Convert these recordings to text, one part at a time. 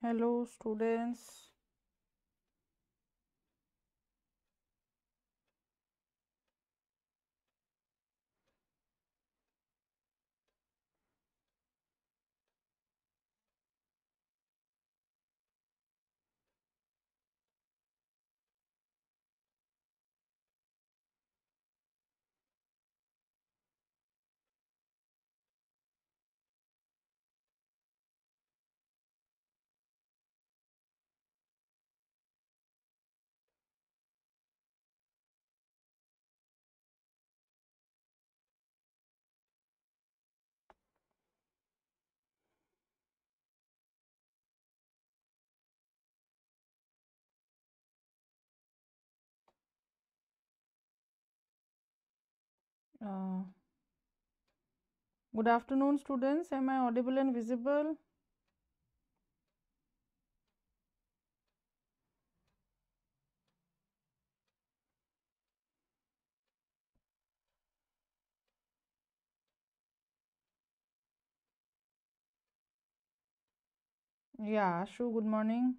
hello students Uh, good afternoon students. Am I audible and visible? Yeah, Ashu, good morning.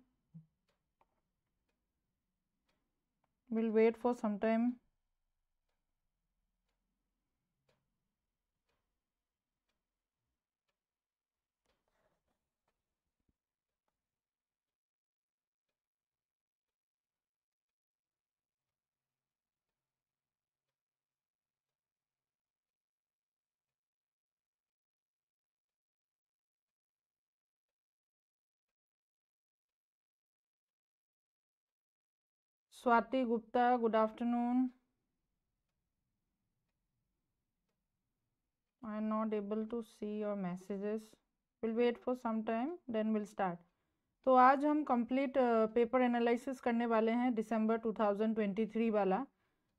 We'll wait for some time. Swati Gupta good afternoon I am not able to see your messages will wait for some time then will start तो आज हम complete paper analysis करने वाले हैं दिसंबर 2023 वाला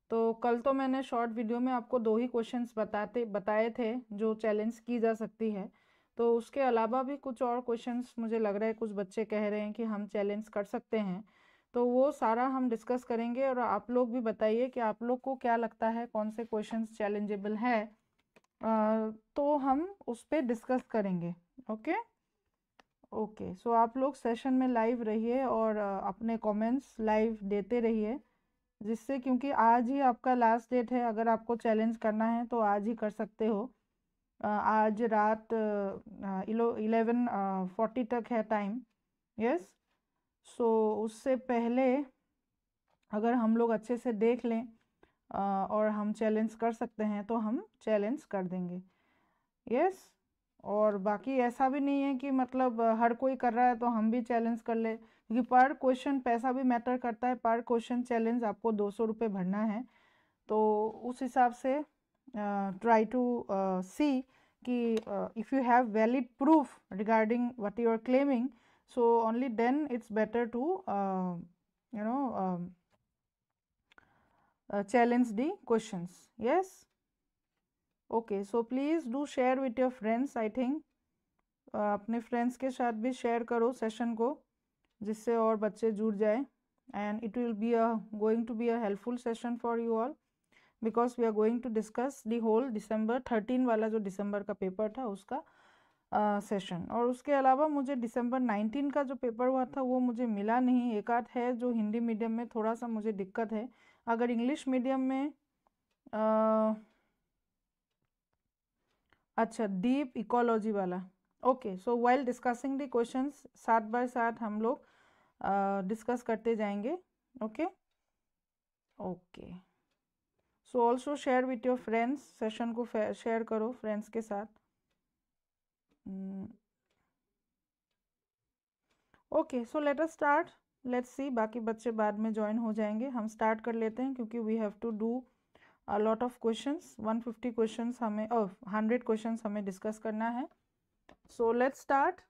तो कल तो मैंने शॉर्ट वीडियो में आपको दो ही क्वेश्चंस बताते बताए थे जो चैलेंज की जा सकती है तो उसके अलावा भी कुछ और क्वेश्चंस मुझे लग रहा है कुछ बच्चे कह रहे हैं कि हम चैलेंज कर सकते हैं तो वो सारा हम डिस्कस करेंगे और आप लोग भी बताइए कि आप लोग को क्या लगता है कौन से क्वेश्चन चैलेंजेबल है आ, तो हम उस पर डिस्कस करेंगे ओके ओके सो आप लोग सेशन में लाइव रहिए और अपने कमेंट्स लाइव देते रहिए जिससे क्योंकि आज ही आपका लास्ट डेट है अगर आपको चैलेंज करना है तो आज ही कर सकते हो आज रात इलेवन फोर्टी तक है टाइम यस सो so, उससे पहले अगर हम लोग अच्छे से देख लें और हम चैलेंज कर सकते हैं तो हम चैलेंज कर देंगे यस yes? और बाकी ऐसा भी नहीं है कि मतलब हर कोई कर रहा है तो हम भी चैलेंज कर ले क्योंकि पर क्वेश्चन पैसा भी मैटर करता है पर क्वेश्चन चैलेंज आपको दो सौ रुपये भरना है तो उस हिसाब से ट्राई टू सी कि if you have valid proof regarding what you are claiming so only then it's better to uh, you know um, uh, challenge the questions yes okay so please do share with your friends i think uh, अपने friends के साथ भी share करो session को जिससे और बच्चे जुड़ जाए and it will be a going to be a helpful session for you all because we are going to discuss the whole December thirteen वाला जो दिसंबर का पेपर था उसका सेशन और उसके अलावा मुझे दिसंबर 19 का जो पेपर हुआ था वो मुझे मिला नहीं एक आध है जो हिंदी मीडियम में थोड़ा सा मुझे दिक्कत है अगर इंग्लिश मीडियम में आ, अच्छा डीप इकोलॉजी वाला okay so while discussing the questions साथ बाय साथ हम लोग डिस्कस करते जाएंगे okay okay so also share with your friends session को शेयर करो फ्रेंड्स के साथ okay so let us start let's see बाकी बच्चे बाद में ज्वाइन हो जाएंगे हम स्टार्ट कर लेते हैं क्योंकि we have to do a lot of questions 150 question हमें और हंड्रेड क्वेश्चन हमें डिस्कस करना है so let's start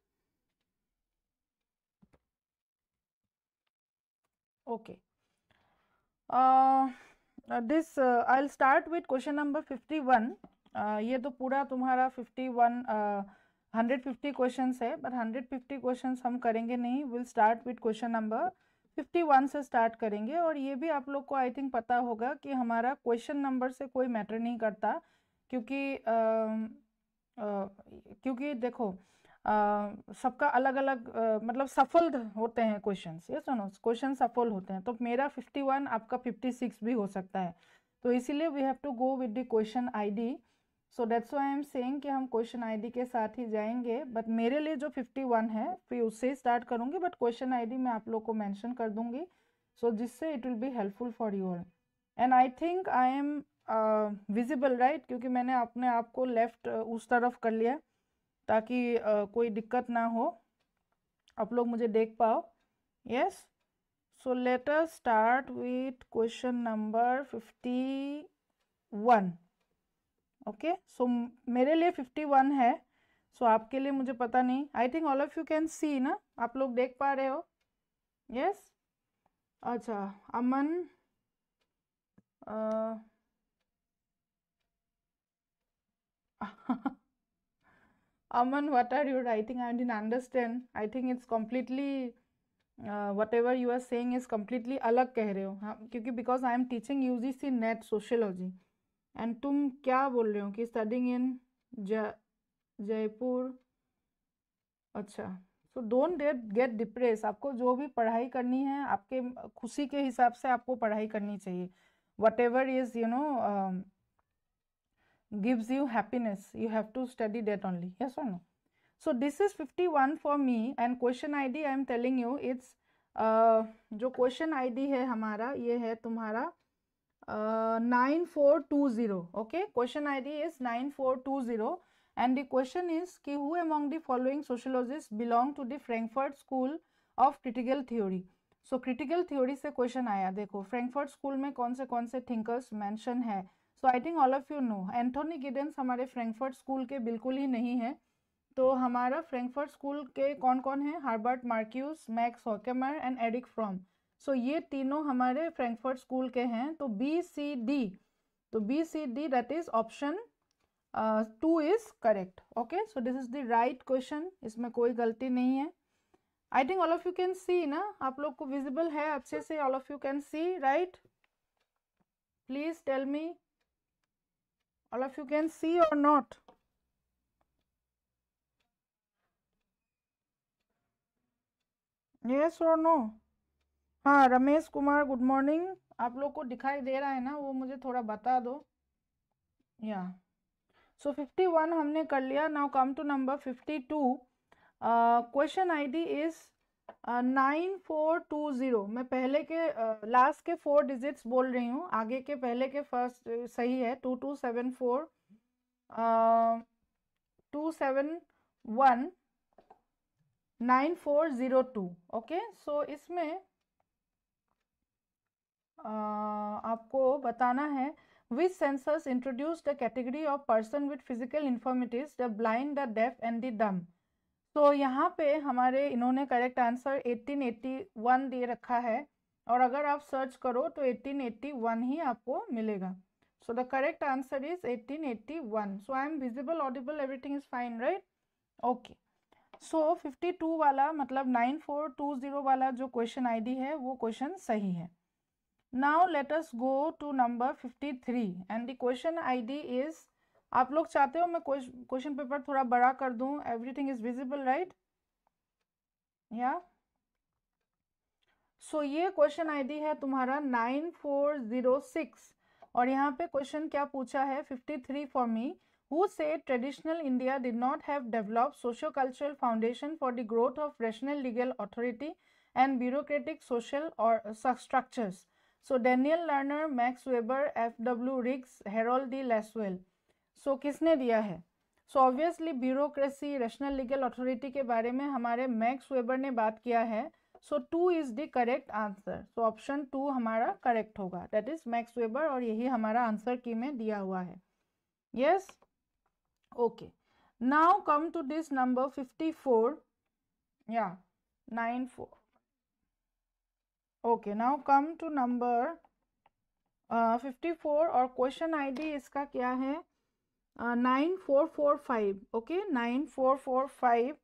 okay this I start with question number fifty one ये तो पूरा तुम्हारा fifty one uh, hundred fifty question है बट हंड्रेड फिफ्टी क्वेश्चन हम करेंगे नहीं will start with question number fifty one से स्टार्ट करेंगे और ये भी आप लोग को आई थिंक पता होगा कि हमारा क्वेश्चन नंबर से कोई मैटर नहीं करता क्योंकि आ, आ, क्योंकि देखो सबका अलग अलग आ, मतलब सफल होते हैं क्वेश्चन ये सुनो क्वेश्चन सफल होते हैं तो मेरा फिफ्टी वन आपका फिफ्टी सिक्स भी हो सकता है तो इसीलिए we have to go with the question I D so that's why I am saying कि हम क्वेश्चन आईडी के साथ ही जाएंगे बट मेरे लिए जो 51 है फिर उससे ही स्टार्ट करूँगी बट क्वेश्चन आईडी मैं आप लोग को मैंशन कर दूँगी सो so, जिससे it will be helpful for you all and I think I am visible right क्योंकि मैंने अपने आप को लेफ्ट uh, उस तरफ कर लिया ताकि uh, कोई दिक्कत ना हो आप लोग मुझे देख पाओ yes so later start with question number fifty one okay so मेरे लिए फिफ्टी वन है सो so आपके लिए मुझे पता नहीं I think all of you can see ना आप लोग देख पा रहे हो यस yes? अच्छा Aman Aman what are you I I didn't understand I think it's completely whatever you are saying is completely अलग कह रहे हो हाँ क्योंकि because I am teaching you G C NET sociology and तुम क्या बोल रहे हो कि स्टडिंग इन जयपुर अच्छा so don't that get depress आपको जो भी पढ़ाई करनी है आपके खुशी के हिसाब से आपको पढ़ाई करनी चाहिए whatever is you know gives you happiness you have to study that only yes और no so this is fifty one for me and question I D I am telling you it's जो question आई D है हमारा ये है तुम्हारा nine four two zero okay question I D is nine four two zero and the question is कि who among the following sociologist belong to the Frankfurt school of critical theory so critical theory से question आया देखो Frankfurt school में कौन से कौन से thinkers mention है so I think all of you know Anthony Giddens हमारे फ्रेंकफर्ट स्कूल के बिल्कुल ही नहीं है तो हमारा फ्रेंकफर्ट स्कूल के कौन कौन है Herbert Marcuse Max Horkheimer and एडिक फ्रॉम सो ये तीनों हमारे फ्रैंकफर्ट स्कूल के हैं तो बी सी डी तो B C D that is option two is correct okay so this is the right question इसमें कोई गलती नहीं है I think all of you can see ना आप लोग को विजिबल है अच्छे से all of you can see right please tell me all of you can see or not yes और नो हाँ रमेश कुमार गुड मॉर्निंग आप लोग को दिखाई दे रहा है ना वो मुझे थोड़ा बता दो या सो फिफ्टी वन हमने कर लिया now come to number fifty two question I D is nine four two zero मैं पहले के लास्ट uh, के फोर डिजिट्स बोल रही हूँ आगे के पहले के फर्स्ट uh, सही है two two seven four two seven one nine four zero two okay so इसमें आपको बताना है which censuses introduce the category of person with physical infirmities the blind the deaf and the dumb तो यहाँ पे हमारे इन्होंने करेक्ट आंसर 1881 दे रखा है और अगर आप सर्च करो तो 1881 ही आपको मिलेगा so the correct answer is 1881 so I am visible audible everything is fine right okay so 52 वाला मतलब 9420 वाला जो क्वेश्चन आईडी है वो क्वेश्चन सही है now let go to number fifty three and the I D is आप लोग चाहते हो मैं क्वेश्चन पेपर थोड़ा बड़ा कर दूं एवरीथिंग इज विजिबल राइट या सो ये क्वेश्चन आईडी है तुम्हारा नाइन फोर जीरो सिक्स और यहाँ पे क्वेश्चन क्या पूछा है fifty three for me who say traditional India did not have develop socio cultural foundation for the growth of rational legal authority and bureaucratic social और structures so Daniel Lerner Max Weber F W Riggs Harold D Lasswell so किसने दिया है so obviously bureaucracy rational legal authority के बारे में हमारे max weber ने बात किया है so two is the correct answer so option two हमारा करेक्ट होगा दैट इज मैक्स वेबर और यही हमारा आंसर की में दिया हुआ है yes okay now come to this number fifty four या nine four okay now come to number fifty four और क्वेश्चन आईडी इसका क्या है nine four four five okay nine four four five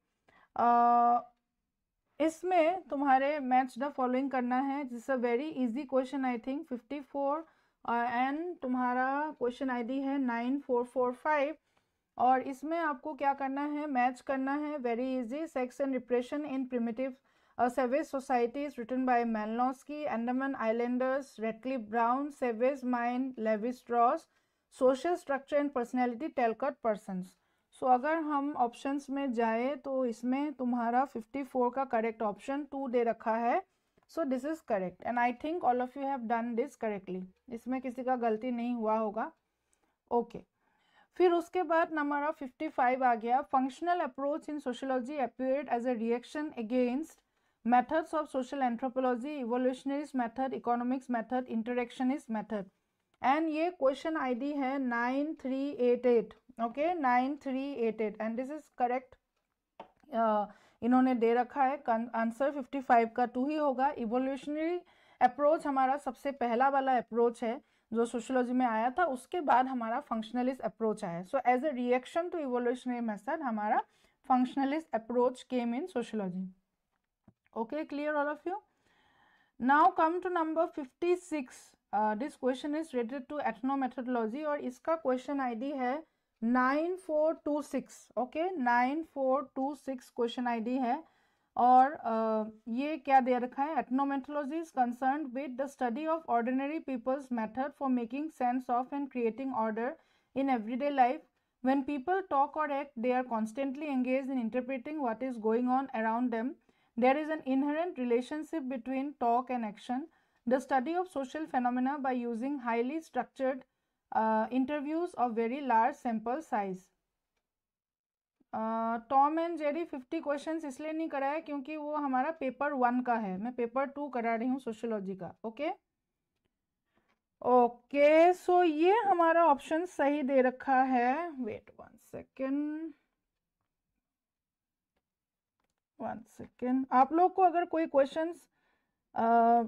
इसमें तुम्हारे मैच द फॉलोइंग करना है जिस a very easy question I think fifty four and तुम्हारा क्वेश्चन आईडी है नाइन फोर फोर फाइव और इसमें आपको क्या करना है मैच करना है very easy sex and repression in primitive A Savage Society is written by Malinowski, Andaman Islanders, Radcliffe Brown, Savage Mind, Levi Strauss, Social Structure and Personality, Talcott Persons. So so, अगर हम options में जाए तो इसमें तुम्हारा 54 का correct option to दे रखा है so this is correct and I think all of you have done this correctly इसमें किसी का गलती नहीं हुआ होगा ओके okay. फिर उसके बाद नंबर 55 आ गया functional approach in sociology appeared as a reaction against methods of social anthropology evolutionist method economics method interactionist method and ये question id है 9388 okay 9388 and this is correct uh, इन्होंने दे रखा है आंसर 55 का टू ही होगा इवोल्यूशनरी अप्रोच हमारा सबसे पहला वाला अप्रोच है जो सोशोलॉजी में आया था उसके बाद हमारा फंक्शनलिस्ट अप्रोच आया so as a reaction to evolutionary method हमारा functionalist approach came in sociology okay clear all of you now come to number 56 uh, this question is related to ethnomethodology और इसका question id है 9426 okay 9426 question id है और uh, ये क्या दे रखा है ethnomethodology is concerned with the study of ordinary people's method for making sense of and creating order in everyday life when people talk or act they are constantly engaged in interpreting what is going on around them There is an inherent relationship between talk and action. The study of social phenomena by using highly structured uh, interviews of very large sample size. Tom and Jerry fifty question इसलिए नहीं कराया क्योंकि वो हमारा paper one का है मैं paper two करा रही हूँ सोशियोलॉजी का ओके ओके सो ये हमारा ऑप्शन सही दे रखा है wait one second one second आप लोग को अगर कोई क्वेश्चन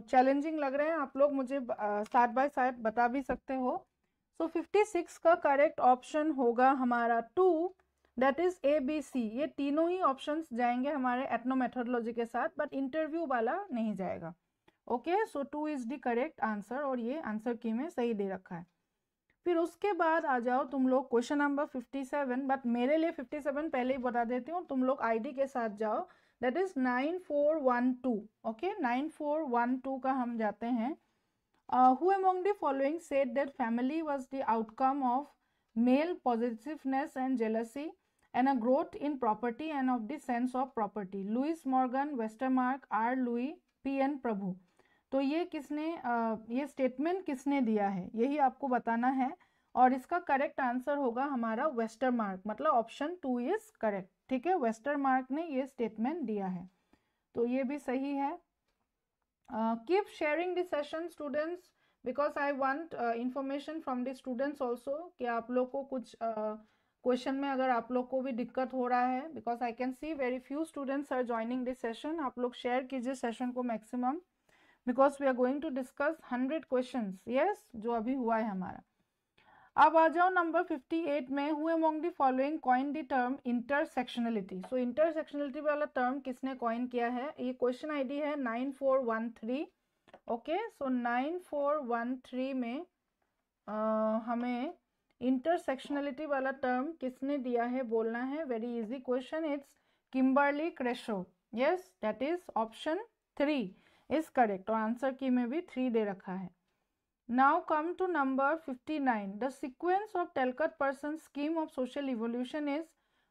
चैलेंजिंग uh, लग रहे हैं आप लोग मुझे साइड बाय साइड बता भी सकते हो सो फिफ्टी सिक्स का करेक्ट ऑप्शन होगा हमारा two that is A B C ये तीनों ही ऑप्शंस जाएंगे हमारे एथनोमेथोडोलॉजी के साथ बट इंटरव्यू वाला नहीं जाएगा okay so two is the correct answer और ये आंसर की में सही दे रखा है फिर उसके बाद आ जाओ तुम लोग question number fifty seven but मेरे लिए फिफ्टी सेवन पहले ही बता देती हूँ तुम लोग आई के साथ जाओ that is nine four one two okay nine four one two का हम जाते हैं who among the following set that family was the outcome of male possessiveness and jealousy and a growth in property and of the of property Lewis Morgan morgan westermark R Lowie P N Prabhu तो ये किसने uh, ये statement किसने दिया है यही आपको बताना है और इसका करेक्ट आंसर होगा हमारा वेस्टर मार्क मतलब ऑप्शन टू इज करेक्ट ठीक है वेस्टर मार्क ने ये स्टेटमेंट दिया है तो ये भी सही है keep sharing the session students because I want information from the students also कि आप लोग को कुछ क्वेश्चन uh, में अगर आप लोग को भी दिक्कत हो रहा है because I can see very few students are joining this session आप लोग शेयर कीजिए सेशन को maximum because we are going to discuss hundred question yes जो अभी हुआ है हमारा अब आ जाओ नंबर 58 में who among the following coin the term intersectionality so intersectionality वाला टर्म किसने कॉइन किया है ये क्वेश्चन आईडी है 9413 ओके सो 9413 में आ, हमें इंटरसेक्शनलिटी वाला टर्म किसने दिया है बोलना है very easy question it's Kimberle Crenshaw yes that is option three is correct और आंसर की में भी थ्री दे रखा है Now come to number 59. The sequence of Talcott Persons scheme of social evolution is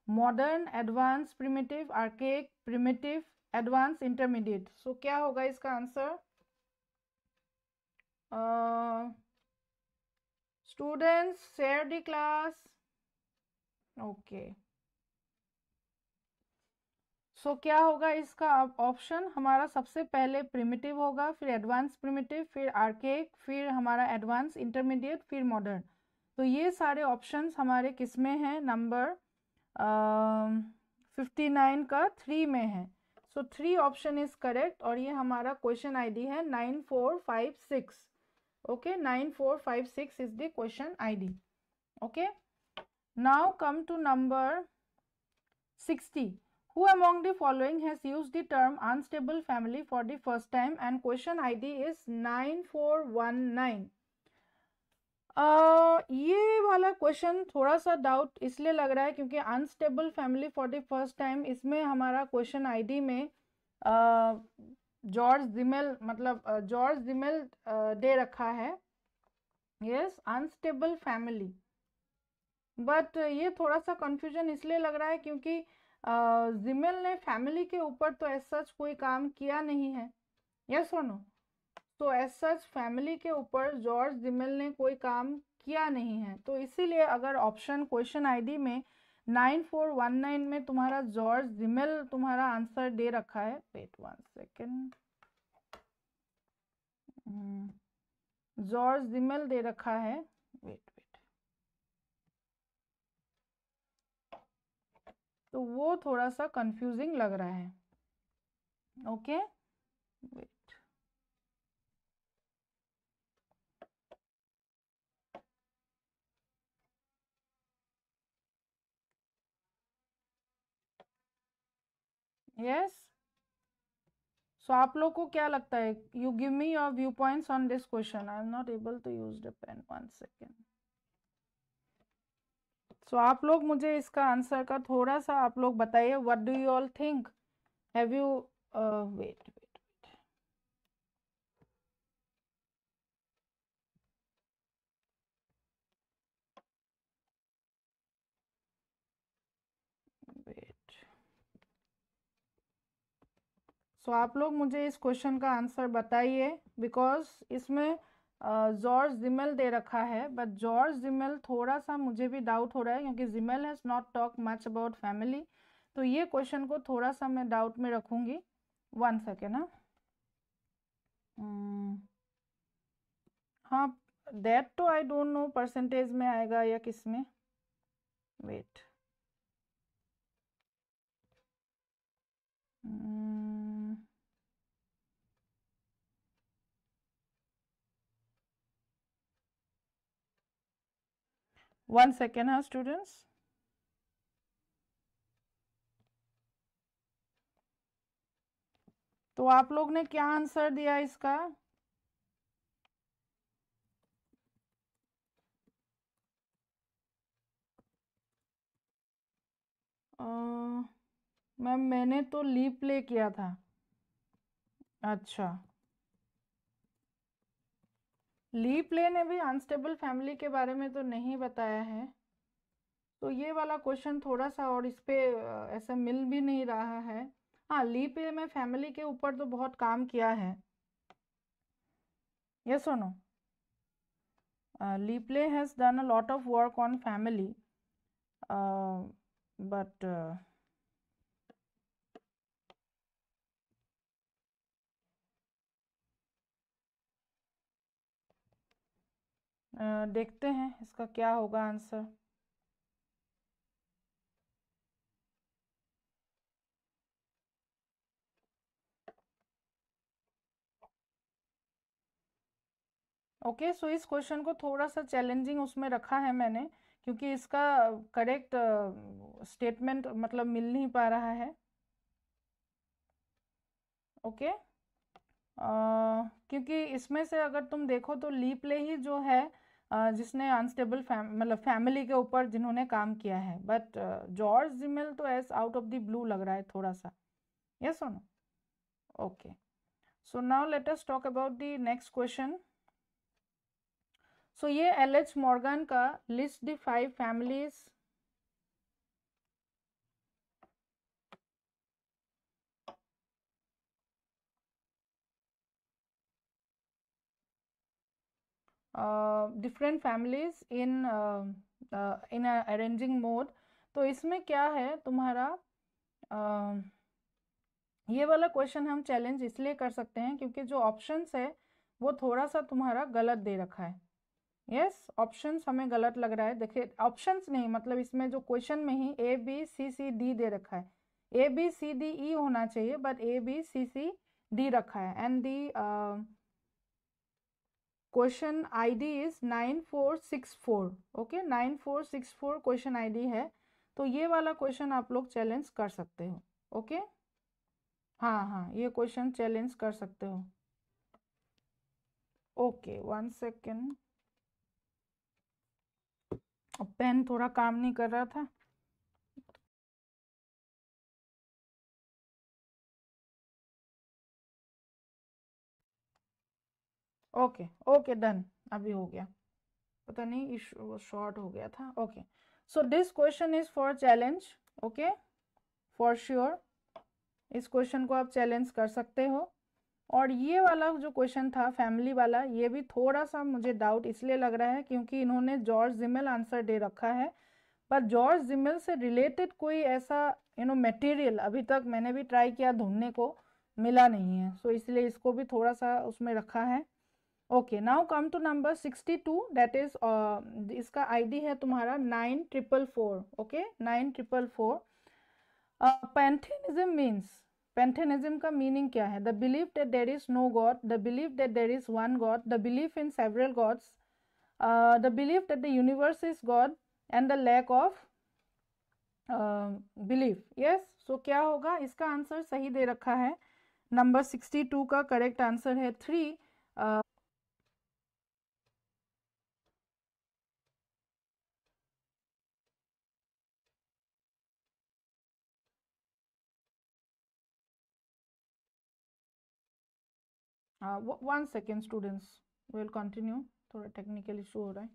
modern, advanced, primitive, archaic, primitive, advanced, intermediate. So क्या होगा इसका answer students share the class okay so so, क्या होगा इसका option हमारा सबसे पहले primitive होगा फिर एडवांस प्रिमिटिव फिर आर्केक फिर हमारा एडवांस इंटरमीडिएट फिर मॉडर्न तो ये सारे ऑप्शंस हमारे किस में हैं नंबर फिफ्टी नाइन का थ्री में है so three option is correct और ये हमारा क्वेश्चन आईडी है nine four five six okay nine four five six is the question ID okay now come to number sixty Who among the following has used the term unstable family for the first time? And question ID is 9419. Uh, ये वाला question थोड़ा सा doubt इसलिए लग रहा है क्योंकि unstable family for the first time इसमें हमारा क्वेश्चन आईडी में जॉर्ज uh, जिमेल मतलब जॉर्ज uh, जिमेल uh, दे रखा है यस अनस्टेबल फैमिली बट ये थोड़ा सा कंफ्यूजन इसलिए लग रहा है क्योंकि uh, जिमेल ने फैमिली के ऊपर तो एज सच कोई काम किया नहीं है यस और नो तो एज सच फैमिली के ऊपर जॉर्ज जिमेल ने कोई काम किया नहीं है तो इसीलिए अगर ऑप्शन क्वेश्चन आईडी में नाइन फोर वन नाइन में तुम्हारा जॉर्ज जिमेल तुम्हारा आंसर दे रखा है wait one second George Simmel दे रखा है तो वो थोड़ा सा कंफ्यूजिंग लग रहा है ओके वेट यस सो आप लोग को क्या लगता है you give me your view points on this question I am not able to use the pen one second so so, आप लोग मुझे इसका आंसर का थोड़ा सा आप लोग बताइए what do you all think have you wait wait wait so आप लोग मुझे इस क्वेश्चन का आंसर बताइए बिकॉज इसमें जॉर्ज जिमेल दे रखा है बट जॉर्ज जिमेल थोड़ा सा मुझे भी डाउट हो रहा है क्योंकि Simmel has not talk much about family तो ये क्वेश्चन को थोड़ा सा मैं डाउट में रखूँगी वन सेकेंड हाँ hmm. हाँ दैट तो आई डोंट नो परसेंटेज में आएगा या किस में wait hmm. One second, huh, students. तो आप लोग ने क्या आंसर दिया इसका मैम मैंने तो लीप प्ले किया था अच्छा ली प्ले ने भी अनस्टेबल फैमिली के बारे में तो नहीं बताया है तो ये वाला क्वेश्चन थोड़ा सा और इस पर ऐसा मिल भी नहीं रहा है हाँ ली प्ले में फैमिली के ऊपर तो बहुत काम किया है ये सुनो Le Play has done a lot of work on family but देखते हैं इसका क्या होगा answer okay okay, so so इस क्वेश्चन को थोड़ा सा चैलेंजिंग उसमें रखा है मैंने क्योंकि इसका करेक्ट स्टेटमेंट मतलब मिल नहीं पा रहा है ओके okay? uh, क्योंकि इसमें से अगर तुम देखो तो ले ही जो है जिसने अनस्टेबल फैम मतलब फैमिली के ऊपर जिन्होंने काम किया है बट जॉर्ज जिमेल तो as out of the blue लग रहा है थोड़ा सा ये और no okay so now let us talk about the next question so ये एल एच मॉर्गन का list the five families different families in in arranging mode तो इसमें क्या है तुम्हारा uh, ये वाला क्वेश्चन हम चैलेंज इसलिए कर सकते हैं क्योंकि जो ऑप्शंस है वो थोड़ा सा तुम्हारा गलत दे रखा है यस ऑप्शन ऑप्शंस हमें गलत लग रहा है देखिए ऑप्शंस नहीं मतलब इसमें जो क्वेश्चन में ही ए बी सी सी डी दे रखा है ए बी सी डी ई होना चाहिए but A B C C D रखा है and the question ID is nine four six four okay nine four six four question ID है तो ये वाला क्वेश्चन आप लोग चैलेंज कर सकते हो ओके okay? हाँ हाँ ये क्वेश्चन चैलेंज कर सकते हो ओके वन सेकेंड पेन थोड़ा काम नहीं कर रहा था ओके ओके डन अभी हो गया पता नहीं इशू शॉर्ट हो गया था okay so this question is for challenge okay for sure इस क्वेश्चन को आप चैलेंज कर सकते हो और ये वाला जो क्वेश्चन था फैमिली वाला ये भी थोड़ा सा मुझे डाउट इसलिए लग रहा है क्योंकि इन्होंने जॉर्ज जिमेल आंसर दे रखा है पर जॉर्ज जिमेल से रिलेटेड कोई ऐसा यू नो मटेरियल अभी तक मैंने भी ट्राई किया ढूंढने को मिला नहीं है सो so, इसलिए इसको भी थोड़ा सा उसमें रखा है okay now come to number sixty two date is इसका आईडी है तुम्हारा nine triple four okay nine triple four pantheism means pantheism का मीनिंग क्या है the believe that there is no god the believe that there is one god the believe in several gods the believe that the universe is god and the lack of believe yes so क्या होगा इसका आंसर सही दे रखा है number sixty two का correct answer है three uh, one second students we'll continue थोड़ा टेक्निकल इशू हो रहा है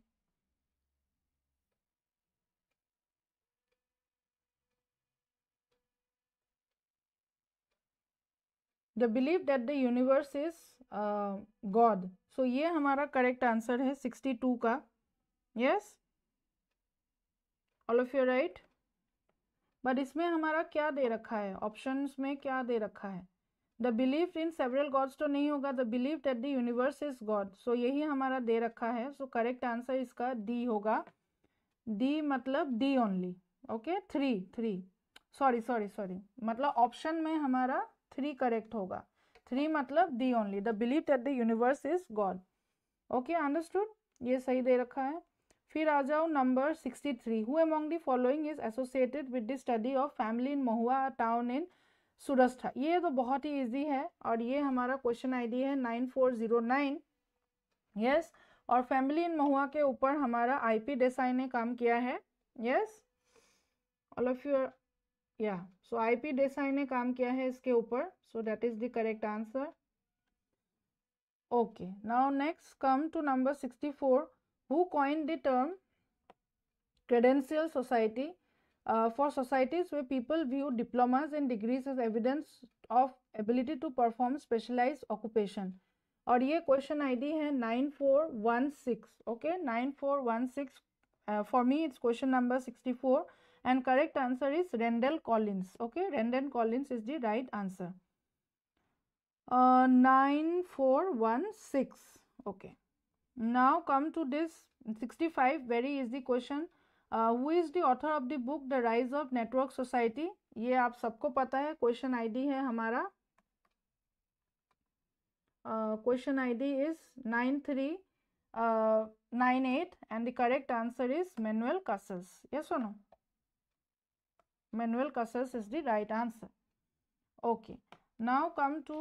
the believe that the universe is god so ये हमारा करेक्ट आंसर है सिक्सटी टू का yes all of you right but इसमें हमारा क्या दे रखा है ऑप्शन में क्या दे रखा है the believe in several gods तो नहीं होगा the believe that the universe is god so यही हमारा दे रखा है सो करेक्ट आंसर इसका डी होगा डी मतलब D only okay three three sorry sorry sorry मतलब ऑप्शन में हमारा थ्री करेक्ट होगा थ्री मतलब D only the believe that the universe is god okay understood ये सही दे रखा है फिर आ जाओ number sixty three who among the following is associated with the study of family in Mahuva town in Suraj था ये तो बहुत ही इजी है और ये हमारा क्वेश्चन आईडी है nine four zero nine yes और फैमिली इन महुआ के ऊपर हमारा आईपी देसाई ने काम किया है यस ऑल ऑफ यूर या सो आईपी देसाई ने काम किया है इसके ऊपर so that is the correct answer okay now next come to number sixty four who coin the term credential society Uh, for societies where people view diplomas and degrees as evidence of ability to perform specialized occupation और ये question ID है nine four one six okay nine four one six and correct answer is Rendell Collins. Okay, Rendell Collins is the right answer. Uh, 9416. Okay. Now come to this 65 very easy question. Who is the author of the book the rise of network society ये आप सबको पता है question ID है हमारा question ID is nine three nine eight and the correct answer is Manuel कसस yes और no Manuel कसस is the right answer okay now come to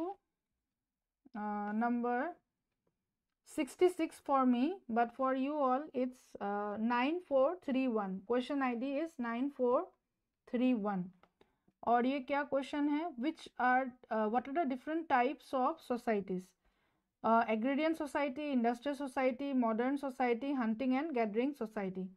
number 66 for me but for you all it's uh, 9431 question ID is 9431 और ये क्या question है which are what are the different types of societies agrarian society industrial society modern society hunting and gathering society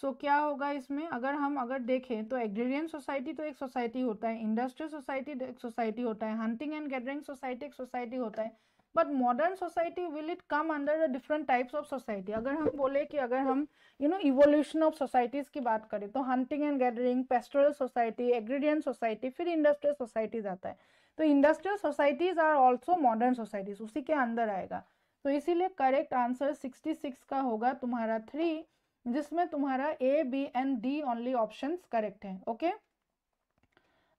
so क्या होगा इसमें अगर हम अगर देखें तो एग्रीडियन सोसाइटी तो एक सोसाइटी होता है इंडस्ट्रियल सोसाइटी तो एक सोसाइटी होता है हंटिंग एंड गैदरिंग सोसाइटी एक सोसाइटी होता है but modern society will it come under different types of society अगर हम बोले कि अगर हम you know evolution of societies की बात करें तो hunting and gathering pastoral society agrarian society फिर इंडस्ट्रियल सोसाइटीज आता है तो industrial societies are also modern societies उसी के अंदर आएगा तो इसीलिए करेक्ट आंसर सिक्सटी सिक्स का होगा तुम्हारा थ्री जिसमें तुम्हारा A B and D only option correct हैं okay okay?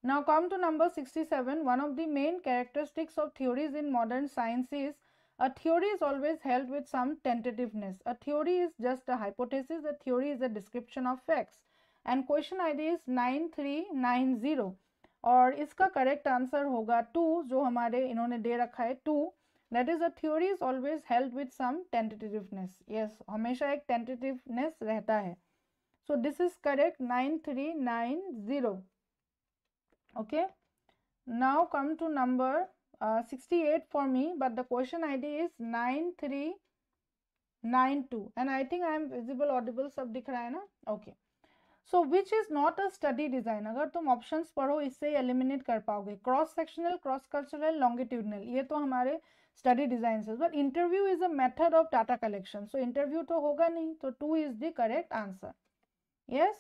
Now come to number 67. One of the main characteristics of theories in modern science is a theory is always held with some tentativeness. A theory is just a hypothesis. A theory is a description of facts. And question ID is 9390. Or iska correct answer hoga two जो हमारे इन्होंने दे रखा है two that is a theory is always help with some tentativeness. Yes हमेशा एक tentativeness रहता है so this is okay now come to number uh, 68 for me but the question id is 9392 and i think i am visible audible सब दिख रहा है ना okay so which is not a study design अगर तुम options पढ़ो इससे eliminate कर पाओगे cross sectional cross cultural longitudinal ये तो हमारे स्टडी डिज़ाइन है but interview is a method of data collection so interview तो होगा नहीं तो two is the correct answer yes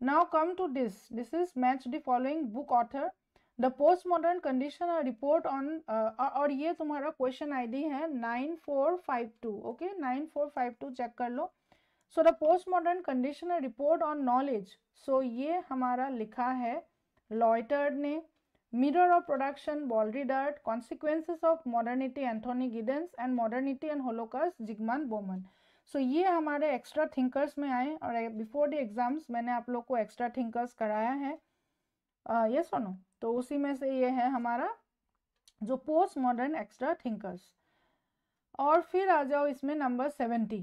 Now come to this. This is match the following book author. The post modern condition report on और ये तुम्हारा question D है nine four five two okay nine four five two check कर लो so the post modern condition report on knowledge so ये हमारा लिखा है लॉयटर्ड ने mirror of production Baudrillard consequences of modernity Anthony Giddens and modernity and holocaust Zygmunt Bauman so ये हमारे extra thinkers में आए और बिफोर द एग्ज़ाम्स मैंने आप लोग को एक्स्ट्रा थिंकर्स कराया है ये और नो तो उसी में से ये है हमारा जो पोस्ट मॉडर्न एक्स्ट्रा थिंकर्स और फिर आ जाओ इसमें नंबर सेवेंटी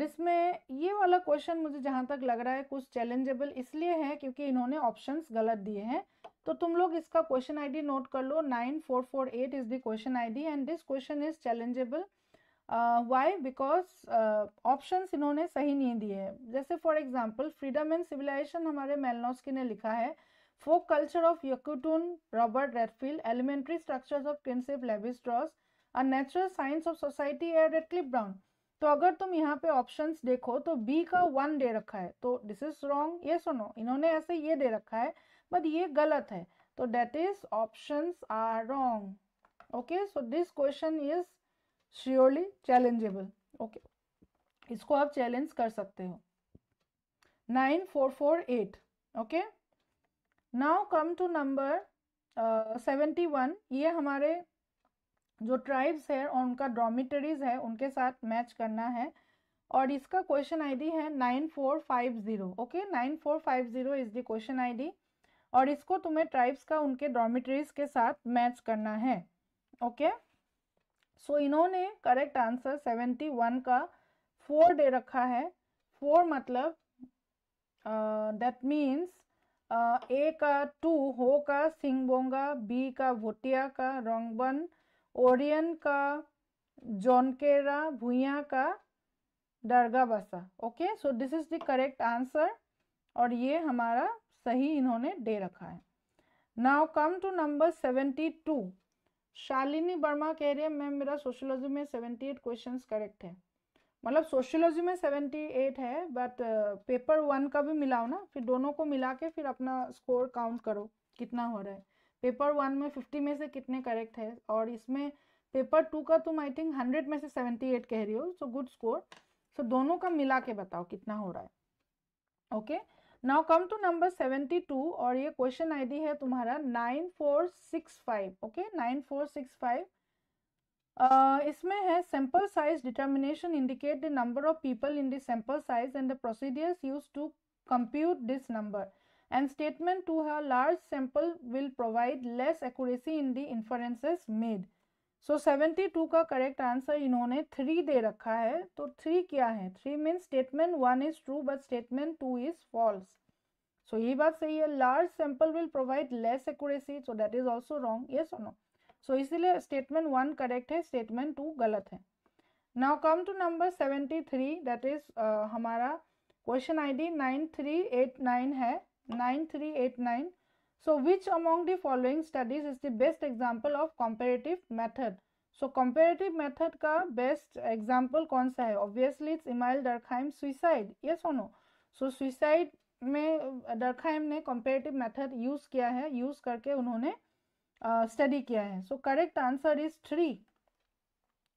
जिसमें ये वाला क्वेश्चन मुझे जहाँ तक लग रहा है कुछ चैलेंजेबल इसलिए है क्योंकि इन्होंने ऑप्शंस गलत दिए हैं तो तुम लोग इसका क्वेश्चन आईडी नोट कर लो nine four four eight is the question ID and this question is challengeable why because options इन्होंने सही नहीं दिए हैं जैसे for example freedom and civilization हमारे मेलनोस्की ने लिखा है folk culture of Yucatan Robert Redfield elementary structures of principle Levi Strauss a natural science of society Radcliffe Brown तो अगर तुम यहाँ पे ऑप्शंस देखो तो बी का वन दे रखा है तो दिस इज रॉन्ग ये सुनो इन्होंने ऐसे ये दे रखा है बट ये गलत है तो that is options are wrong okay so this question is surely challengeable okay इसको आप चैलेंज कर सकते हो nine four four eight okay now come to number seventy one ये हमारे जो ट्राइब्स है और उनका डॉमिटरीज है उनके साथ मैच करना है और इसका क्वेश्चन आईडी है nine four five zero okay nine four five zero is the question ID और इसको तुम्हें ट्राइब्स का उनके डॉमिटरीज के साथ मैच करना है ओके okay? सो so, इन्होंने करेक्ट आंसर सेवेंटी वन का फोर दे रखा है फोर मतलब दैट मीन्स ए का टू हो का सिंगबोंगा बी का भोटिया का रोंगबन ओरियन का जोनकेरा भूया का दरगा बसा okay so this is the correct answer और ये हमारा सही इन्होंने दे रखा है now come to number seventy two Shalini Verma कह रही है मैम मेरा सोशोलॉजी में सेवेंटी एट क्वेश्चन करेक्ट है मतलब सोशोलॉजी में सेवेंटी एट है बट पेपर वन का भी मिलाओ ना फिर दोनों को मिला के फिर अपना स्कोर काउंट करो कितना हो रहा है पेपर वन में फिफ्टी में से कितने करेक्ट है और इसमें पेपर टू का तुम आई थिंक हंड्रेड में से सेवेंटी एट कह रही हो सो गुड स्कोर सो दोनों का मिला के बताओ कितना हो रहा है okay okay? Now come to number 72 और ये क्वेश्चन आईडी है तुम्हारा 9465 ओके 9465 Uh, इसमें है sample size determination indicate the number of people in the sample size and the procedures use to compute this number and statement two हर large sample will provide less accuracy in the inferences made so seventy two का correct answer इन्होंने three दे रखा है तो three क्या है three mean statement one is true but statement two is false so ये बात सही है large sample will provide less accuracy so that is also wrong ये और नो सो इसीलिए स्टेटमेंट वन करेक्ट है स्टेटमेंट टू गलत है now come to number seventy three that is हमारा क्वेश्चन आई डी नाइन थ्री एट नाइन है nine three eight nine so which among the following studies is the best example of comparative method? So comparative method का best example कौन सा है obviously it's Emile Durkheim suicide yes और so suicide में Durkheim uh, ने comparative method use किया है use करके उन्होंने स्टडी uh, किया है so correct answer is three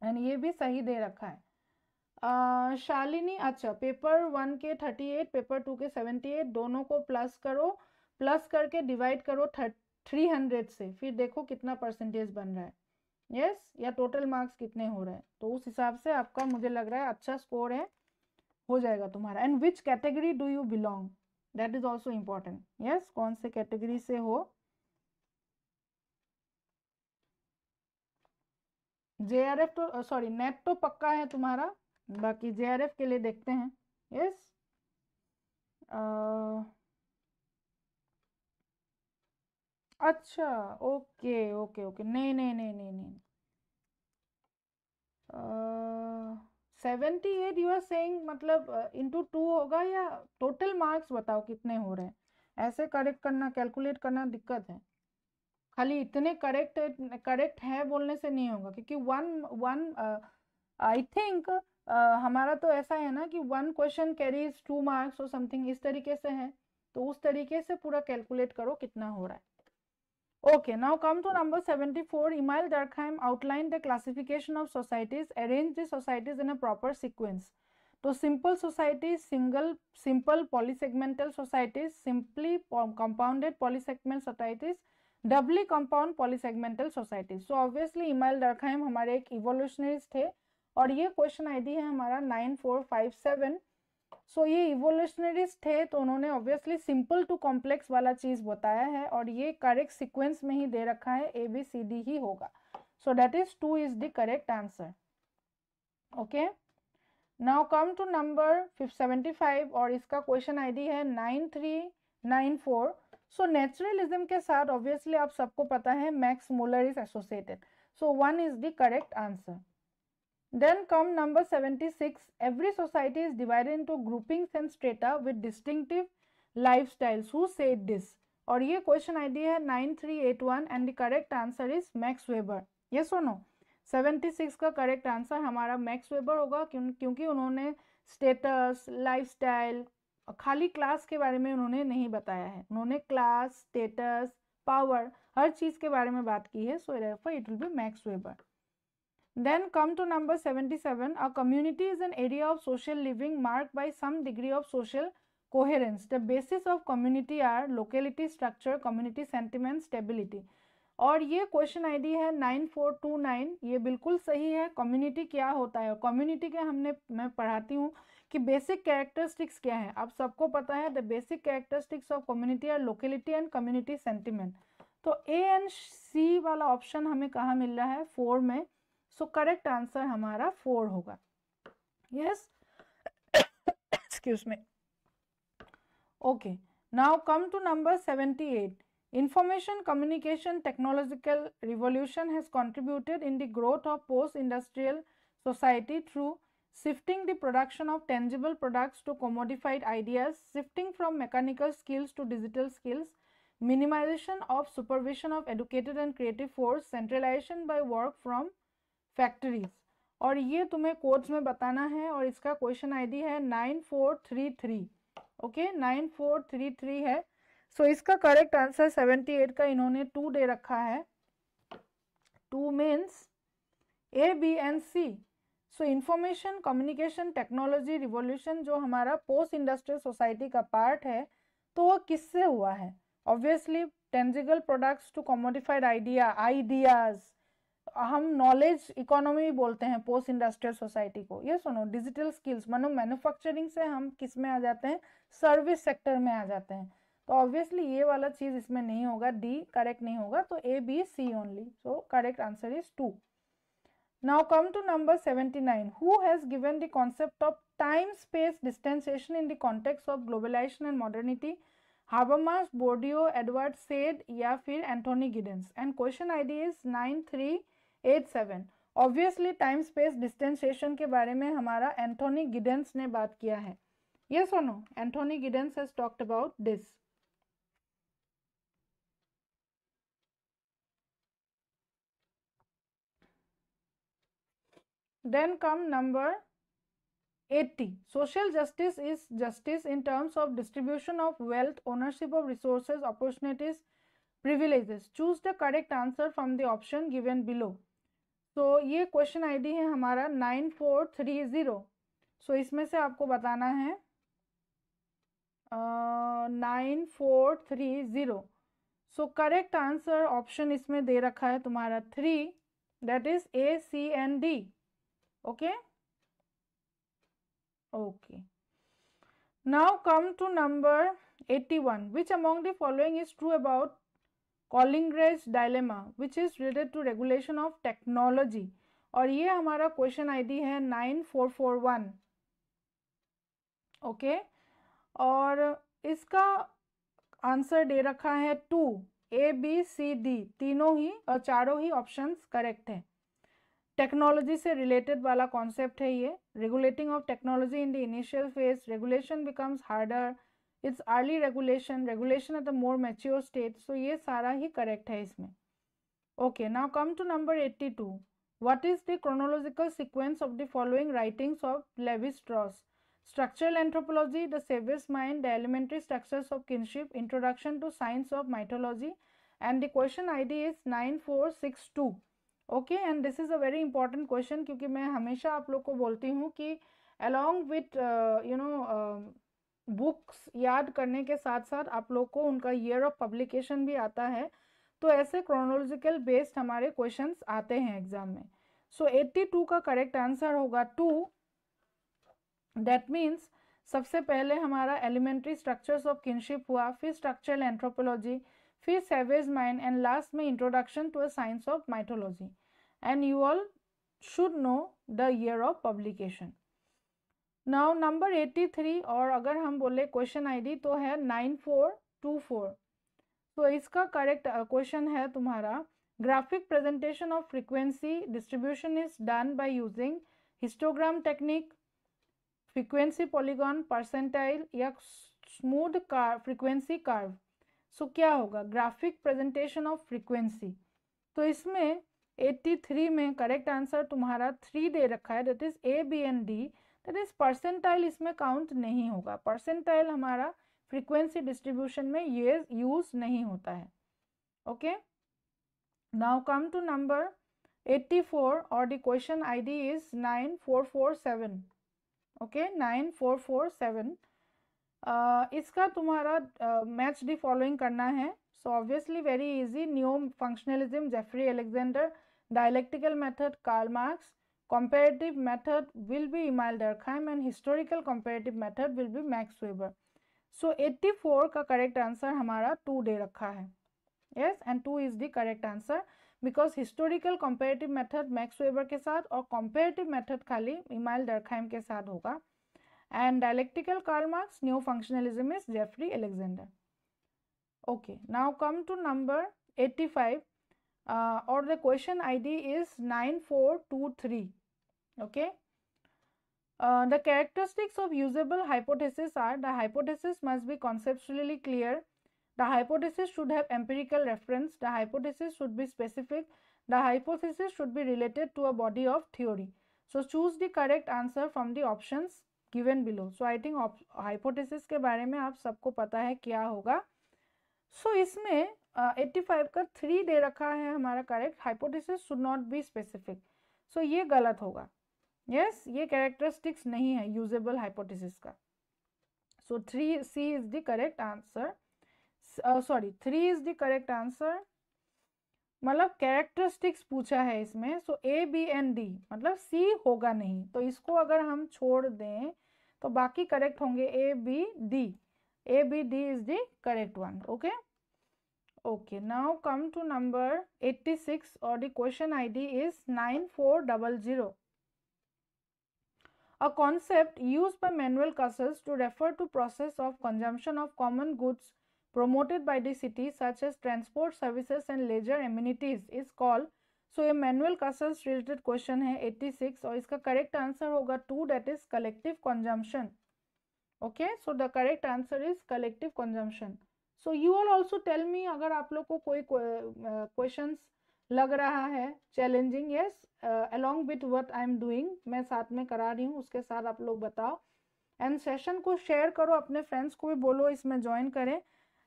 and ये भी सही दे रखा है शालिनी अच्छा पेपर वन के थर्टी एट पेपर टू के सेवेंटी एट दोनों को प्लस करो प्लस करके डिवाइड करो थ्री हंड्रेड से फिर देखो कितना परसेंटेज बन रहा है यस yes? या टोटल मार्क्स कितने हो रहे हैं तो उस हिसाब से आपका मुझे लग रहा है अच्छा स्कोर है हो जाएगा तुम्हारा and which category do you belong that is also important yes कौन से कैटेगरी से हो जे आर एफ तो सॉरी नेट तो पक्का है तुम्हारा बाकी जे आर एफ के लिए देखते हैं यस yes? uh, अच्छा ओके ओके ओके नहीं नहीं नहीं नहीं नहीं seventy eight you are saying मतलब इंटू टू होगा या टोटल मार्क्स बताओ कितने हो रहे हैं ऐसे करेक्ट करना कैलकुलेट करना दिक्कत है खाली इतने करेक्ट करेक्ट है बोलने से नहीं होगा क्योंकि वन वन आई थिंक हमारा तो ऐसा है ना कि one question carries two marks और समथिंग इस तरीके से है तो उस तरीके से पूरा कैलकुलेट करो कितना हो रहा है Okay, now come to number 74. Emil Durkheim outlined the classification of societies, arranged the societies in a proper sequence. तो simple society single simple polysegmental societies simply compounded polysegment societies doubly compound polysegmental societies so obviously Emile Durkheim हमारे एक इवोल्यूशनरीज थे और ये question ID है हमारा nine four five seven so so, ये इवोल्यूशनरिस्ट थे तो उन्होंने ऑब्वियसली सिंपल टू कॉम्प्लेक्स वाला चीज़ बताया है और ये करेक्ट सीक्वेंस में ही दे रखा है ए बी सी डी ही होगा so that is two is the correct answer okay now come to number seventy five और इसका क्वेश्चन आईडी है nine three nine four so naturalism के साथ ऑब्वियसली आप सबको पता है Max Muller is associated so one is the correct answer Then come number 76. Every society is divided into groupings and strata with distinctive lifestyles. Who said this? और ये question ID है 9381 and the correct answer is Max Weber yes और no 76 का correct answer हमारा Max Weber होगा क्यों, क्योंकि उन्होंने स्टेटस लाइफस्टाइल खाली क्लास के बारे में उन्होंने नहीं बताया है उन्होंने क्लास स्टेटस पावर हर चीज़ के बारे में बात की है so refer it will be Max Weber Then come to number 77. A community is an area of social living marked by some degree of social coherence. The basis of community are locality, structure, community sentiment, stability. और ये question ID है 9429 ये बिल्कुल सही है community क्या होता है कम्युनिटी के हमने मैं पढ़ाती हूँ कि बेसिक कैरेक्टरिस्टिक्स क्या है आप सबको पता है the basic characteristics of community are locality and community sentiment तो ए एंड सी वाला ऑप्शन हमें कहाँ मिल रहा है फोर में सो करेक्ट आंसर हमारा फोर होगा yes excuse me okay now come to number seventy eight Information communication technological revolution has contributed in the growth of post-industrial society through shifting the production of tangible products to commodified ideas, shifting from mechanical skills to digital skills, minimization of supervision of educated and creative force, centralization by work from factories और ये तुम्हें course में बताना है और इसका question ID है nine four three three okay nine four three three है सो so, इसका करेक्ट आंसर सेवेंटी एट का इन्होंने टू दे रखा है two means A B and C so information communication technology revolution जो हमारा पोस्ट इंडस्ट्रियल सोसाइटी का पार्ट है तो वह किससे हुआ है obviously tangible products to commodified idea ideas हम नॉलेज इकोनॉमी बोलते हैं पोस्ट इंडस्ट्रियल सोसाइटी को ये सुनो डिजिटल स्किल्स मानो मैन्युफैक्चरिंग से हम किस में आ जाते हैं सर्विस सेक्टर में आ जाते हैं तो ऑब्वियसली ये वाला चीज इसमें नहीं होगा डी करेक्ट नहीं होगा तो A B C only so correct answer is two now come to number seventy nine who has concept of time space distanciation in the context of globalization and modernity Habermas, Bourdieu, Edward Said या फिर Anthony Giddens and question ID is 93 eight seven obviously time space distanciation के बारे में हमारा Anthony Giddens ने बात किया है यस और no Anthony Giddens has talked about this then come number 80 social justice is justice in terms of distribution of wealth ownership of resources opportunities privileges choose the correct answer from the option given below तो ये question ID है हमारा nine four three zero so इसमें से आपको बताना है nine four three zero so correct answer option इसमें दे रखा है तुम्हारा three that is A C and D okay okay now come to number one which among the following is true about Collingridge dilemma which is related to regulation of technology और ये हमारा question ID है nine four four one okay और इसका answer दे रखा है two A B C D तीनों ही और चारों ही ऑप्शंस करेक्ट हैं टेक्नोलॉजी से रिलेटेड वाला कॉन्सेप्ट है ये regulating of technology in the initial phase regulation becomes harder it's early regulation regulation at the more mature state so ये सारा ही करेक्ट है इसमें okay now come to number eighty two what is the chronological sequence of the following writings of Levi Strauss structural anthropology the savage mind the elementary structures of kinship introduction to science of mythology and the question I D is nine four six two okay and this is a very important question क्योंकि मैं हमेशा आप लोग को बोलती हूँ कि along with you know books याद करने के साथ साथ आप लोग को उनका ईयर ऑफ पब्लिकेशन भी आता है तो ऐसे क्रोनोलॉजिकल बेस्ड हमारे क्वेश्चंस आते हैं एग्जाम में सो एट्टी टू का करेक्ट आंसर होगा टू दैट मीन्स सबसे पहले हमारा एलिमेंट्री स्ट्रक्चर्स ऑफ किनशिप हुआ फिर स्ट्रक्चरल एंथ्रोपोलॉजी फिर सेवेज माइंड एंड लास्ट में introduction to a science of mythology and you all should know the year of publication now number eighty three और अगर हम बोले क्वेश्चन आईडी तो है नाइन फोर टू फोर तो इसका करेक्ट क्वेश्चन है तुम्हारा graphic presentation of frequency distribution is done by using histogram technique frequency polygon percentile या smooth curve frequency curve so क्या होगा ग्राफिक प्रेजेंटेशन ऑफ फ्रीक्वेंसी तो इसमें 83 में करेक्ट आंसर तुम्हारा थ्री दे रखा है that is A B and D that is percentile इसमें काउंट नहीं होगा परसेंटाइल हमारा फ्रीक्वेंसी डिस्ट्रीब्यूशन में ये यूज नहीं होता है okay now come to number 84 और the question ID is 9447 okay four 9447 seven इसका तुम्हारा मैच डी फॉलोइंग करना है so obviously very easy new functionalism Jeffrey Alexander dialectical method Karl Marx Comparative method will be Emil Durkheim and historical comparative method will be Max Weber. So 84 का correct answer हमारा 2 दे रखा है yes and 2 is the correct answer because historical comparative method Max Weber के साथ और comparative method खाली Emil Durkheim के साथ होगा and dialectical Karl Marx new functionalism is Jeffrey Alexander. Okay now come to number 85 uh, or the question id is 9423 okay uh, the characteristics of usable hypothesis are the hypothesis must be conceptually clear the hypothesis should have empirical reference the hypothesis should be specific the hypothesis should be related to a body of theory so choose the correct answer from the options given below so i think hypothesis के बारे में आप सबको पता है क्या होगा so, इसमें एट्टी फाइव का थ्री दे रखा है हमारा correct hypothesis should not be specific so ये गलत होगा यस yes, ये कैरेक्टरिस्टिक्स नहीं है यूजेबल हाइपोथेसिस का so three C is the correct answer sorry three is the correct answer मतलब कैरेक्टरिस्टिक्स पूछा है इसमें so A B and D मतलब सी होगा नहीं तो इसको अगर हम छोड़ दें तो बाकी करेक्ट होंगे A B D A B D is the correct one okay okay now come to number 86 or the question id is 9400 a concept used by manuel Cassels to refer to process of consumption of common goods promoted by the city such as transport services and leisure amenities is called so so, ये Manuel Castells related question है 86 और इसका correct answer होगा to date is collective consumption okay so the correct answer is collective consumption so you all also tell me अगर आप लोग को कोई क्वेश्चन लग रहा है challenging yes along with what I am doing मैं साथ में करा रही हूँ उसके साथ आप लोग बताओ एंड सेशन को शेयर करो अपने फ्रेंड्स को भी बोलो इसमें ज्वाइन करें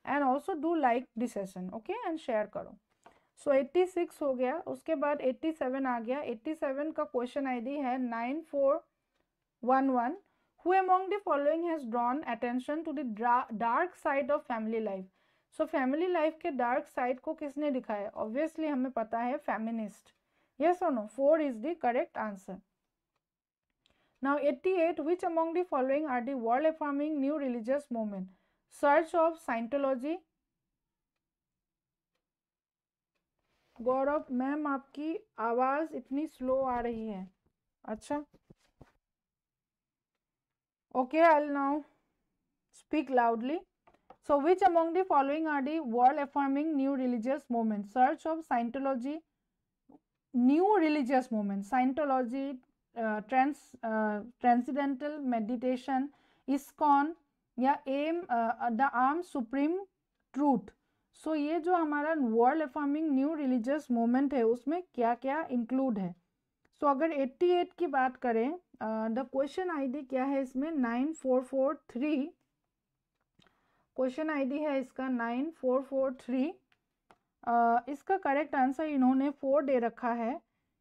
and also do like this session okay and share करो सो एट्टी सिक्स हो गया उसके बाद एट्टी सेवन आ गया एट्टी सेवन का क्वेश्चन आई डी है nine four one one who among the following has drawn attention to the dark side of family life so family life के डार्क साइड को किसने दिखाया ऑब्वियसली हमें पता है फेमिनिस्ट यस और four is the correct answer now 88 which among the following are the world affirming new religious movement church of scientology Gaurav ma'am आपकी आवाज़ इतनी स्लो आ रही है अच्छा Okay, I'll now speak loudly. So, which among the following are the world affirming new religious movement Search of Scientology, new religious movement Scientology, uh, trans, uh, Transcendental Meditation, ISKCON, या M the arm supreme truth so ये जो हमारा world affirming new religious movement है उसमें क्या क्या include है so so, अगर 88 की बात करें द क्वेश्चन आईडी क्या है इसमें 9443 क्वेश्चन आईडी है इसका 9443 uh, इसका करेक्ट आंसर इन्होंने फोर दे रखा है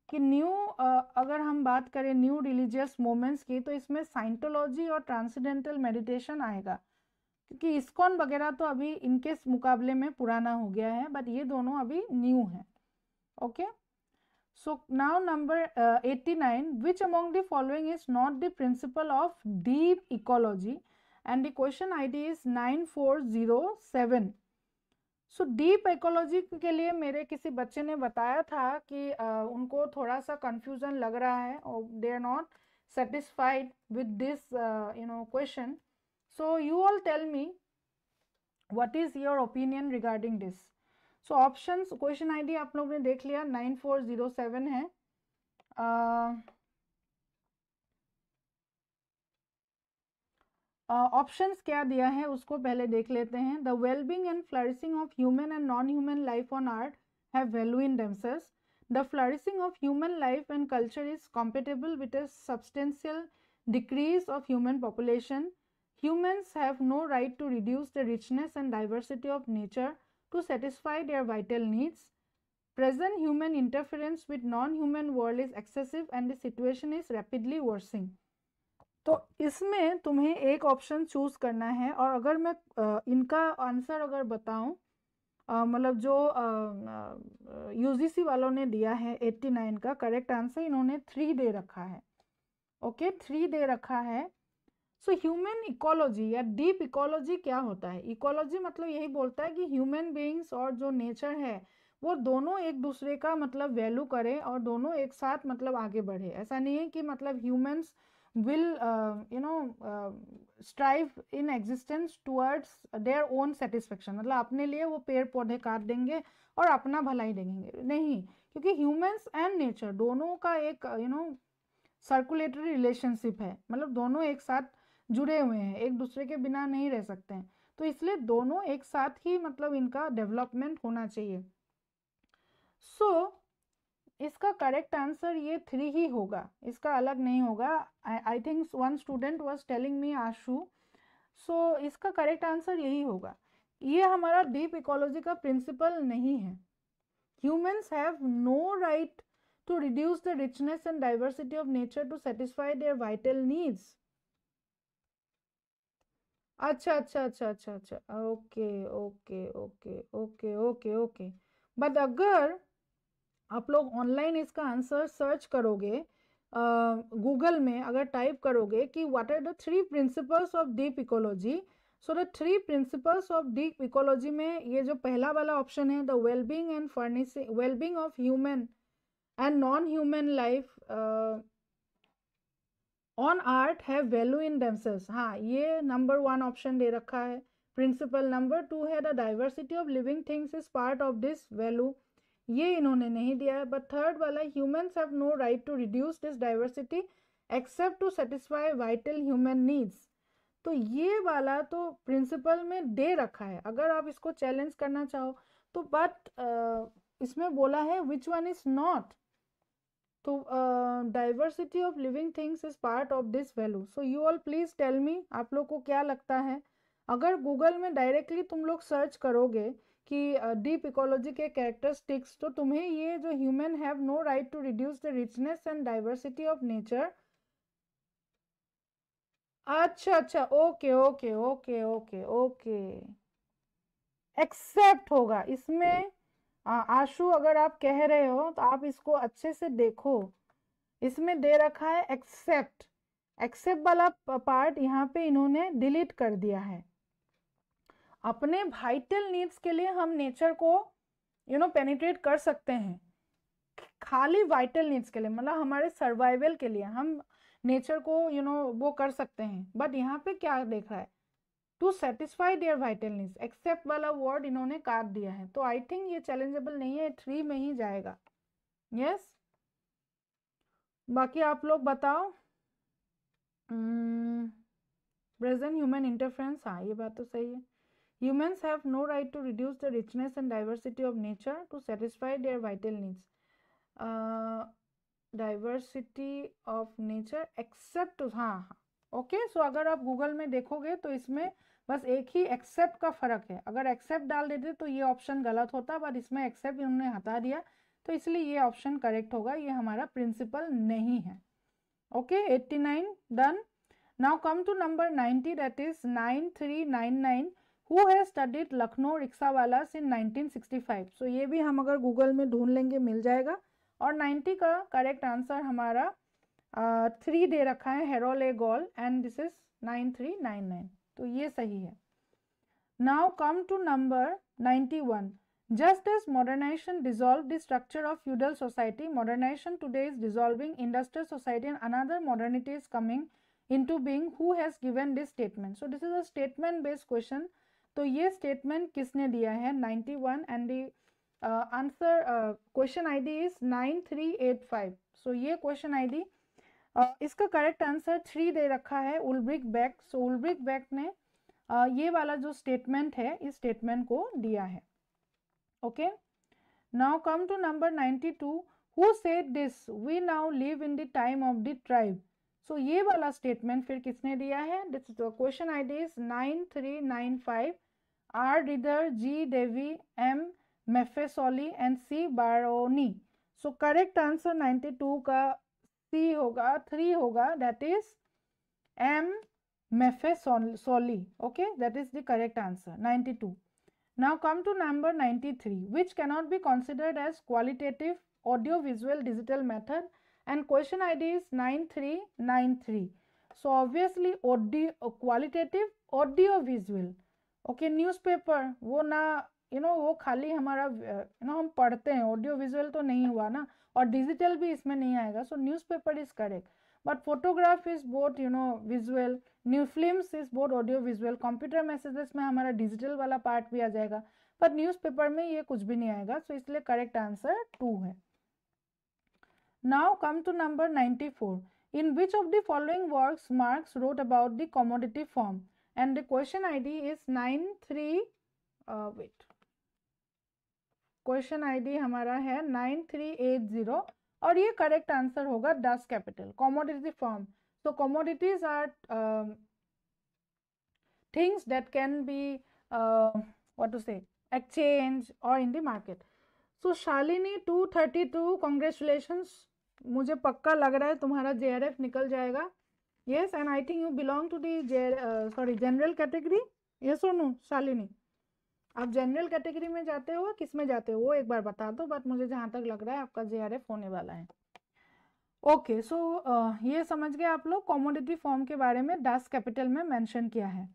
कि न्यू uh, अगर हम बात करें न्यू रिलीजियस मोमेंट्स की तो इसमें साइंटोलॉजी और ट्रांसीडेंटल मेडिटेशन आएगा क्योंकि इस्कॉन वगैरह तो अभी इनके मुकाबले में पुराना हो गया है बट ये दोनों अभी न्यू है okay okay? So number So now number uh, 89, is not the principle of deep ecology and the question I D is nine four zero seven so deep ecology के लिए मेरे किसी बच्चे ने बताया था कि आ, uh, उनको थोड़ा सा कन्फ्यूजन लग रहा है they are not satisfied with this you know question so you all tell me what is your opinion regarding this so option question I D आप लोग ने देख लिया नाइन फोर जीरो सेवन है ऑप्शन uh, क्या दिया है उसको पहले देख लेते हैं the wellbeing and flourishing of human and non human life on earth have value in themselves the flourishing of human life and culture is compatible with a substantial decrease of human population humans have no right to reduce the richness and diversity of nature to satisfy their vital needs. Present human interference with non-human world is excessive and the situation is rapidly worsening. तो इसमें तुम्हें एक option choose करना है और अगर मैं इनका आंसर अगर बताऊं मतलब जो यूजीसी वालों ने दिया है 89 का करेक्ट आंसर इन्होंने थ्री दे रखा है ओके थ्री दे रखा है सो ह्यूमन इकोलॉजी या डीप इकोलॉजी क्या होता है इकोलॉजी मतलब यही बोलता है कि ह्यूमन बींग्स और जो नेचर है वो दोनों एक दूसरे का मतलब वैल्यू करें और दोनों एक साथ मतलब आगे बढ़े ऐसा नहीं है कि मतलब humans will you know strive in existence towards their own satisfaction मतलब अपने लिए वो पेड़ पौधे काट देंगे और अपना भलाई देंगे नहीं क्योंकि ह्यूमन्स एंड नेचर दोनों का एक यू नो सर्कुलेटरी रिलेशनशिप है मतलब दोनों एक साथ जुड़े हुए हैं एक दूसरे के बिना नहीं रह सकते हैं तो इसलिए दोनों एक साथ ही मतलब इनका डेवलपमेंट होना चाहिए सो so, इसका करेक्ट आंसर ये थ्री ही होगा इसका अलग नहीं होगा I think one student was telling me Ashu so इसका करेक्ट आंसर यही होगा ये हमारा डीप इकोलॉजी का प्रिंसिपल नहीं है humans have no right to reduce the richness and diversity of nature to satisfy their vital needs अच्छा अच्छा अच्छा अच्छा अच्छा okay okay okay okay okay okay but अगर आप लोग ऑनलाइन इसका आंसर सर्च करोगे गूगल uh, में अगर टाइप करोगे कि what are the three principles of deep ecology so the three principles of deep ecology में ये जो पहला वाला ऑप्शन है the wellbeing and flourishing wellbeing of human and non human life on earth have value in themselves हाँ ये number one option दे रखा है प्रिंसिपल नंबर टू है the diversity of living things is part of this value ये इन्होंने नहीं दिया है बट थर्ड वाला humans have no right to reduce this diversity except to satisfy vital human needs तो ये वाला तो प्रिंसिपल में दे रखा है अगर आप इसको चैलेंज करना चाहो तो बट इसमें बोला है विच वन इज नॉट तो diversity of living things is part of this value so you all please tell me आप लोग को क्या लगता है अगर गूगल में डायरेक्टली तुम लोग सर्च करोगे कि डीप इकोलॉजी के कैरेक्टरिस्टिक्स तो तुम्हें ये जो human have no right to reduce the richness and diversity of nature अच्छा अच्छा okay okay okay okay okay except होगा इसमें आशु अगर आप कह रहे हो तो आप इसको अच्छे से देखो इसमें दे रखा है एक्सेप्ट एक्सेप्ट वाला पार्ट यहाँ पे इन्होंने डिलीट कर दिया है अपने वाइटल नीड्स के लिए हम नेचर को यू नो पेनिट्रेट कर सकते हैं खाली वाइटल नीड्स के लिए मतलब हमारे सर्वाइवल के लिए हम नेचर को यू you नो know, वो कर सकते हैं बट यहाँ पे क्या देख रहा है to satisfy their vital needs except वाला वर्ड इन्होंने काट दिया है तो आई थिंक ये चैलेंजेबल नहीं है थ्री में ही जाएगा यस yes? बाकी आप लोग बताओ प्रेजेंट ह्यूमन इंटरफ्रेंस हाँ ये बात तो सही है humans have no right to reduce the richness and diversity of nature to satisfy their vital needs diversity of nature except हाँ ओके सो अगर आप गूगल में देखोगे तो इसमें बस एक ही एक्सेप्ट का फर्क है अगर एक्सेप्ट डाल देते तो ये ऑप्शन गलत होता बट इसमें एक्सेप्ट उन्होंने हटा दिया तो इसलिए ये ऑप्शन करेक्ट होगा ये हमारा प्रिंसिपल नहीं है okay eighty nine done now come to number ninety that is nine three nine nine who has studied Lucknow rickshaw वाला in nineteen sixty five so ये भी हम अगर गूगल में ढूंढ लेंगे मिल जाएगा और नाइन्टी का करेक्ट आंसर हमारा थ्री दे रखा है Harold Gould and this is nine three nine nine तो ये सही है now come to number ninety one just is modernization dissolve the structure of feudal society modernization today is dissolving industrial society and another modernity is coming into being whose given this statement so this is a statement based question तो ये statement किसने दिया है ninety one and the answer question I D is nine three eight five so ये question आई D इसका correct answer three दे रखा है उल्ब्रिक बैक सो उल्ब्रिक बैक ने ये वाला जो स्टेटमेंट है इस स्टेटमेंट को दिया है okay now come to number ninety two who said this we now live in the time of the tribe so ये वाला स्टेटमेंट फिर किसने दिया है question I D is nine three nine five R Ritzer G Davie M Maffesoli and C Baroni so correct answer ninety two का C होगा three होगा that is M Maffesoli okay that is the correct answer ninety to now come to number ninety three which cannot be considered as qualitative audio visual digital method and question I D is nine three nine three so obviously audio qualitative audio visual okay newspaper वो ना you know वो खाली हमारा you know हम पढ़ते हैं audio visual तो नहीं हुआ ना और डिजिटल भी इसमें नहीं आएगा so newspaper is correct but photograph is both you know visual new films is both audio visual computer messages में हमारा डिजिटल वाला पार्ट भी आ जाएगा न्यूज न्यूज़पेपर में ये कुछ भी नहीं आएगा सो so इसलिए करेक्ट आंसर टू है now come to number ninety four in which of the following works Marx wrote about the commodity form and the question I D is nine three wait question ID हमारा है nine three eight zero और ये correct answer होगा Das Kapital commodity form so commodities are things that can be uh, what to say exchange or in the market so 232 congratulations मुझे पक्का लग रहा है तुम्हारा जे निकल जाएगा yes and I think you belong to the J sorry general category yes और no Shalini आप जनरल कैटेगरी में जाते हो किस में जाते हो वो एक बार बता दो बट मुझे जहाँ तक लग रहा है आपका जे होने वाला है ओके okay, सो so, ये समझ गए आप लोग कॉमोडिटी फॉर्म के बारे में दस कैपिटल में मेंशन किया है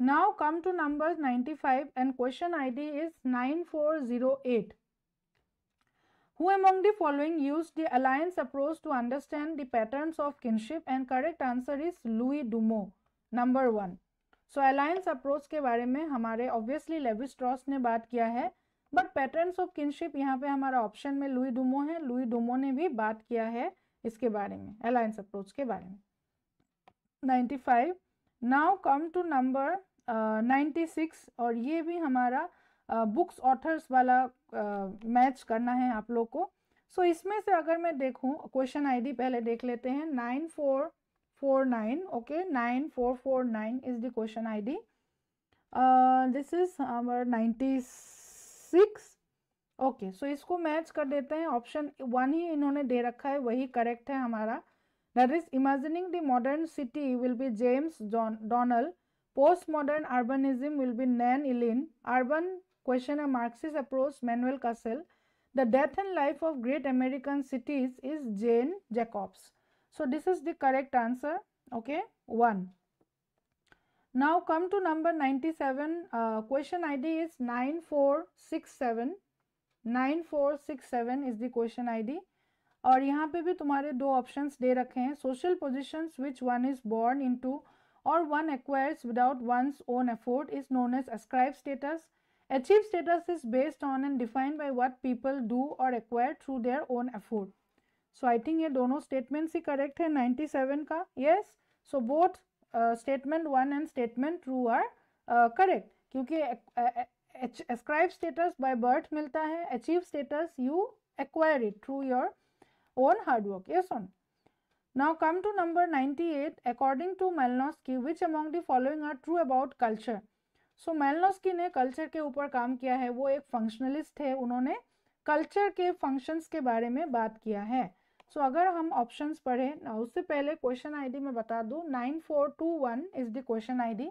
now come to number 95 and question ID is 9408 who among the following used the alliance approach to understand the patterns of kinship and correct answer is Louis Dumont number one so alliance approach के बारे में हमारे obviously Levi's ट्रॉस ने बात किया है but patterns of kinship यहाँ पे हमारा ऑप्शन में लुई डुमो है लुई डुमो ने भी बात किया है इसके बारे में अलायंस अप्रोच के बारे में 95 नाउ कम टू नंबर 96 और ये भी हमारा बुक्स uh, ऑथर्स वाला मैच uh, करना है आप लोग को सो so, इसमें से अगर मैं देखूँ क्वेश्चन आईडी पहले देख लेते हैं nine four four four nine nine okay four nine is the question I D this is our ninety six okay so इसको मैच कर देते हैं ऑप्शन वन ही इन्होंने दे रखा है वही करेक्ट है हमारा that is imagining the modern city will be James John Donald post modern urbanism will be Nan Ellin urban question है Marxist approach Manuel Castells the death and life of great American cities is Jane Jacobs So this is the correct answer. Okay, 1. Now come to number 97. Uh, question ID is 9467. 9467 is the question ID. और यहाँ पे भी तुम्हारे दो options दे रखे हैं social positions which one is born into और one acquires without one's own effort is known as ascribe status achieve status is based on and defined by what people do और acquire through their own effort so I think ये दोनों statements ही correct है seven का yes so both statement one and statement two are correct क्योंकि ascribe status by birth मिलता है achieve status you acquire it through your own hard work work. On now come to number ninety eight according to to की which among the following are true about culture so so, की ने culture के ऊपर काम किया है वो एक फंक्शनलिस्ट है उन्होंने कल्चर के फंक्शंस के बारे में बात किया है सो so, अगर हम ऑप्शन पढ़ें उससे पहले क्वेश्चन आई मैं बता दू nine four two one is the question I ID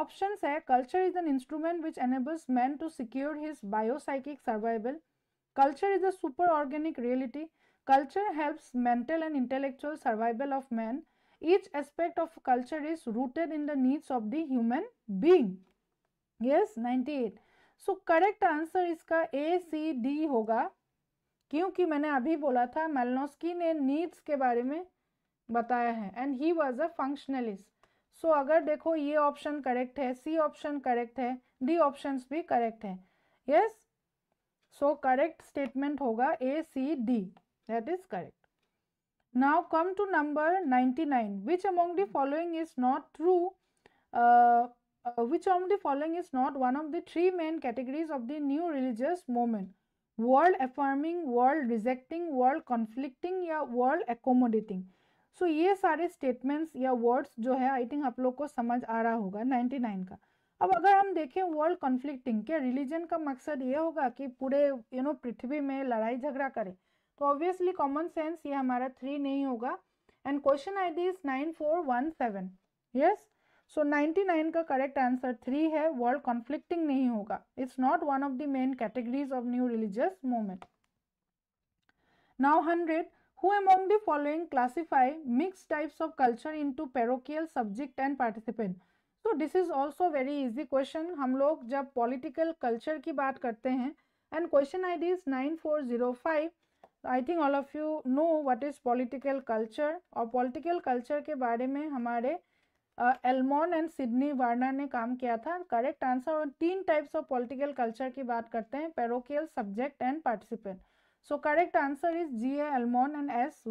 options है culture is an instrument which enables man to secure his biopsychic survival culture is a super organic reality culture helps mental and intellectual survival of man each aspect of culture is rooted in the needs of the human being yes eight so correct answer इसका A C D होगा क्योंकि मैंने अभी बोला था मेलनोस्की ने needs के बारे में बताया है and he was a functionalist so अगर देखो ये ऑप्शन करेक्ट है सी ऑप्शन करेक्ट है डी ऑप्शन भी करेक्ट है यस सो करेक्ट स्टेटमेंट होगा A C D that is correct now come to number ninety nine which among the following is not true which among the following is not one of the three main categories of the new religious movement world affirming world rejecting world conflicting या world accommodating so ये सारे statements या words जो है I think आप लोग को समझ आ रहा होगा 99 का अब अगर हम देखें वर्ल्ड कॉन्फ्लिक्टिंग क्या रिलीजन का मकसद ये होगा कि पूरे यू नो पृथ्वी में लड़ाई झगड़ा करें तो ऑब्वियसली कॉमन सेंस ये हमारा थ्री नहीं होगा and question I D is nine four one seven yes so ninety nine का करेक्ट आंसर थ्री है वर्ल्ड कॉन्फ्लिक्टिंग नहीं होगा it's not one of the main categories of new religious movement now hundred among the following classify mix types of culture into parochial subject and participant so this is also very easy question हम लोग जब political culture की बात करते हैं and question I D is nine four zero five I think all of you know what is political culture और political culture के बारे में हमारे एलमोन एंड सिडनी वार्नर ने काम किया था करेक्ट आंसर और तीन टाइप्स ऑफ पॉलिटिकल कल्चर की बात करते हैं parochial subject and participant so correct answer is G A Almond and S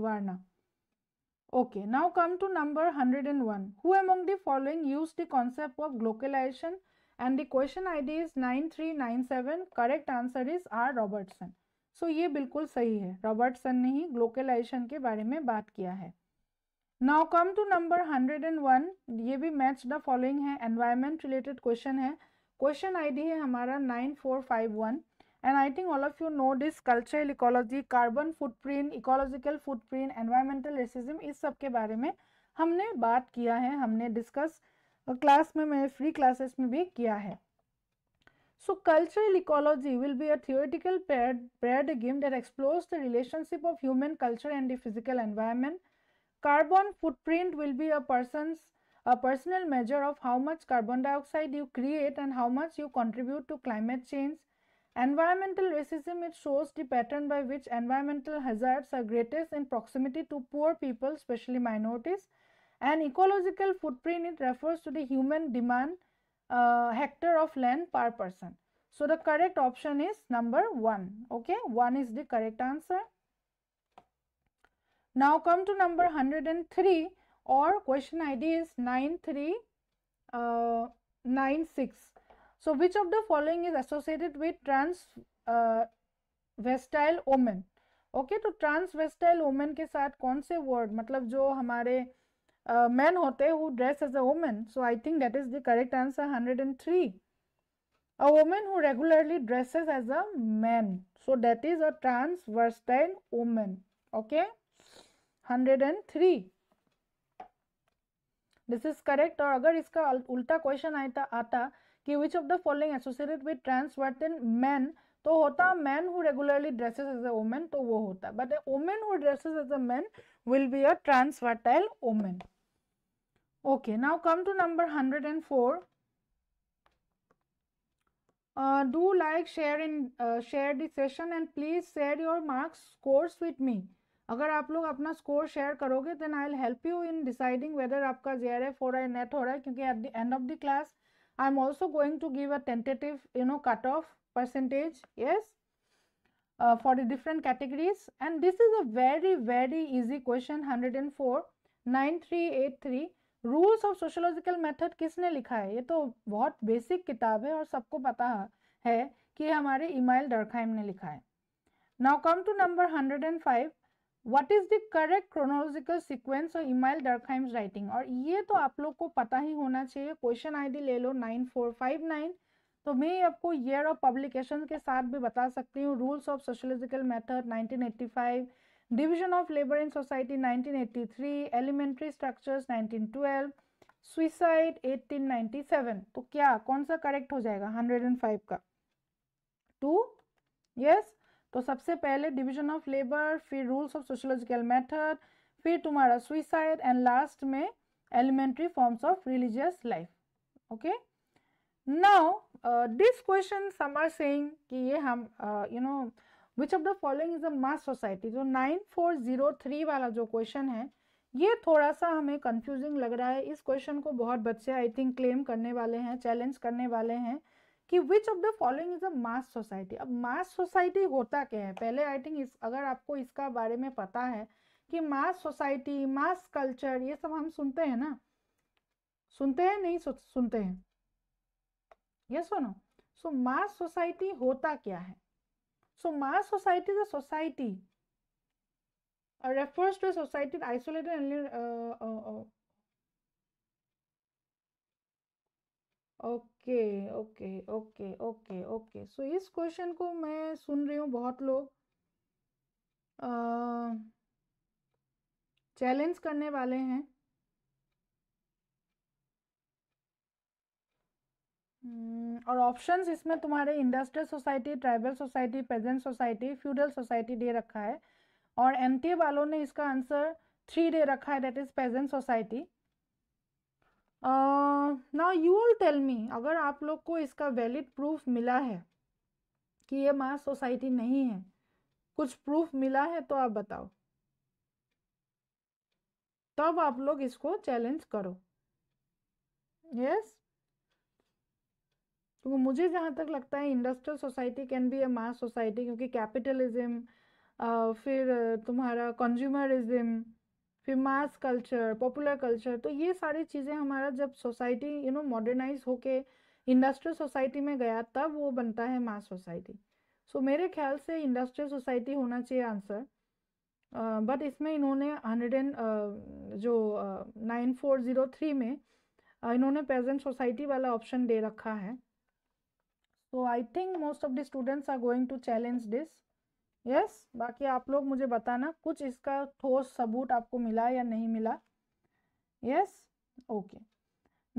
hundred and one who among number following use the concept of glocalization and concept question I D is nine three nine seven correct answer is R Robertson so ये बिल्कुल सही है Robertson ने ही ग्लोकलाइजेशन के बारे में बात किया है now come to number hundred and one ये भी मैच द फॉलोइंग है एनवायरमेंट रिलेटेड क्वेश्चन है क्वेश्चन आईडी है हमारा nine four five one think all of you know this cultural ecology carbon footprint ecological footprint environmental racism इस सब के बारे में हमने बात किया है हमने डिस्कस क्लास में मैंने फ्री क्लासेस में भी किया है so cultural ecology will be a theoretical paradigm that explores the relationship of human culture and the physical environment Carbon footprint will be a person's a personal measure of how much carbon dioxide you create and how much you contribute to climate change. Environmental racism it shows the pattern by which environmental hazards are greatest in proximity to poor people, especially minorities. And ecological footprint it refers to the human demand uh, hectare of land per person. So the correct option is number 1. Okay, 1 is the correct answer. Now come to number 103 or question ID is 9396. Uh, so which of the following is associated with transvestile uh, woman? Okay, so transvestile woman ke saath kaun se word? Matlab jo humare, uh, men hote who dress as a woman. So I think that is the correct answer 103. A woman who regularly dresses as a man. So that is a transvestite woman. Okay. Hundred and three this is correct और अगर इसका उल्टा question आता आता कि which of the following associated with transvestite in man तो होता man who regularly dresses as a women तो वो होता but a women who dresses as a man will be a transvestite women okay now come to number hundred and four do like share in share the session and please share your marks course with me अगर आप लोग अपना score share करोगे then I will help you in deciding whether आपका J R F हो रहा है net हो रहा है क्योंकि at the end of the class I am also going to give a tentative you know cut off different categories and this is a very very easy question hundred and four nine three eight three rules of sociological method किसने लिखा है ये तो बहुत basic किताब है और सबको पता है कि हमारे इमाइल डरखाइम ने लिखा है now come to number hundred and five what is the correct chronological sequence of Emile Durkheim's writing और ये तो आप लोग को पता ही होना चाहिए क्वेश्चन आई ले लो नाइन तो मैं आपको ईयर ऑफ पब्लिकेशन के साथ भी बता सकती हूँ rules of sociological method 1985 division of labour in society 1983 elementary structures 1912 suicide 1897 तो क्या कौन सा करेक्ट हो जाएगा 105 का टू यस yes? तो सबसे पहले डिविजन ऑफ लेबर फिर रूल्स ऑफ सोशोलॉजिकल मैथड फिर तुम्हारा सुइसाइड एंड लास्ट में elementary forms of religious life okay now this question some are saying कि ये हम you know which of the following is a mass society जो three वाला जो क्वेश्चन है ये थोड़ा सा हमें कंफ्यूजिंग लग रहा है इस क्वेश्चन को बहुत बच्चे आई थिंक क्लेम करने वाले हैं चैलेंज करने वाले हैं कि which of the following is a mass society अब मास सोसाइटी होता क्या है पहले आई थिंक इस अगर आपको इसका बारे में पता है कि मास सोसाइटी मास कल्चर ये सब हम सुनते हैं ना सुनते हैं नहीं सु, सुनते हैं ये सुनो सो मास सोसाइटी होता क्या है so mass society is society refers to society isolated isolated and uh, uh, uh, okay okay okay okay okay okay so इस क्वेश्चन को मैं सुन रही हूँ बहुत लोग चैलेंज करने वाले हैं हम्म, और ऑप्शंस इसमें तुम्हारे industrial society tribal society present society feudal society दे रखा है और एम वालों ने इसका आंसर थ्री दे रखा है डेट इज़ प्रेजेंट सोसाइटी ना यू ऑल टेल मी अगर आप लोग को इसका वैलिड प्रूफ मिला है कि ये मास सोसाइटी नहीं है कुछ प्रूफ मिला है तो आप बताओ तब आप लोग इसको चैलेंज करो यस yes? क्योंकि मुझे जहाँ तक लगता है industrial society can be a mass society क्योंकि कैपिटलिज्म फिर तुम्हारा कंज्यूमरिज्म फिर मास कल्चर पॉपुलर कल्चर तो ये सारी चीज़ें हमारा जब सोसाइटी यू नो मॉडर्नाइज होके इंडस्ट्रियल सोसाइटी में गया तब वो बनता है मास सोसाइटी सो मेरे ख्याल से इंडस्ट्रियल सोसाइटी होना चाहिए आंसर बट uh, इसमें इन्होंने हंड्रेड एंड जो नाइन फोर ज़ीरो थ्री में uh, इन्होंने प्रेजेंट सोसाइटी वाला ऑप्शन दे रखा है so I think most of the students are going to challenge this yes yes, बाकी आप लोग मुझे बताना कुछ इसका ठोस सबूत आपको मिला या नहीं मिला yes okay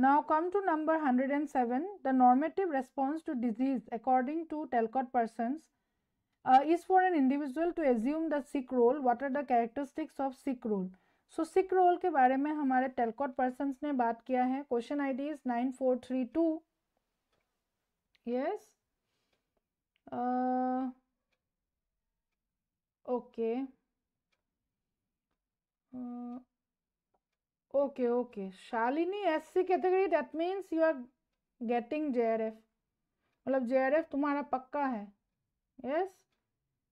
now come to number hundred and seven the normative response to disease according to Talcott Parsons is for an individual to assume the sick role what are the characteristics of sick role so sick role के बारे में हमारे टेलकॉट person ने बात किया है question I D is nine four three two yes okay okay okay Shalini S C category that means you are getting J R F मतलब J R F तुम्हारा पक्का है यस yes?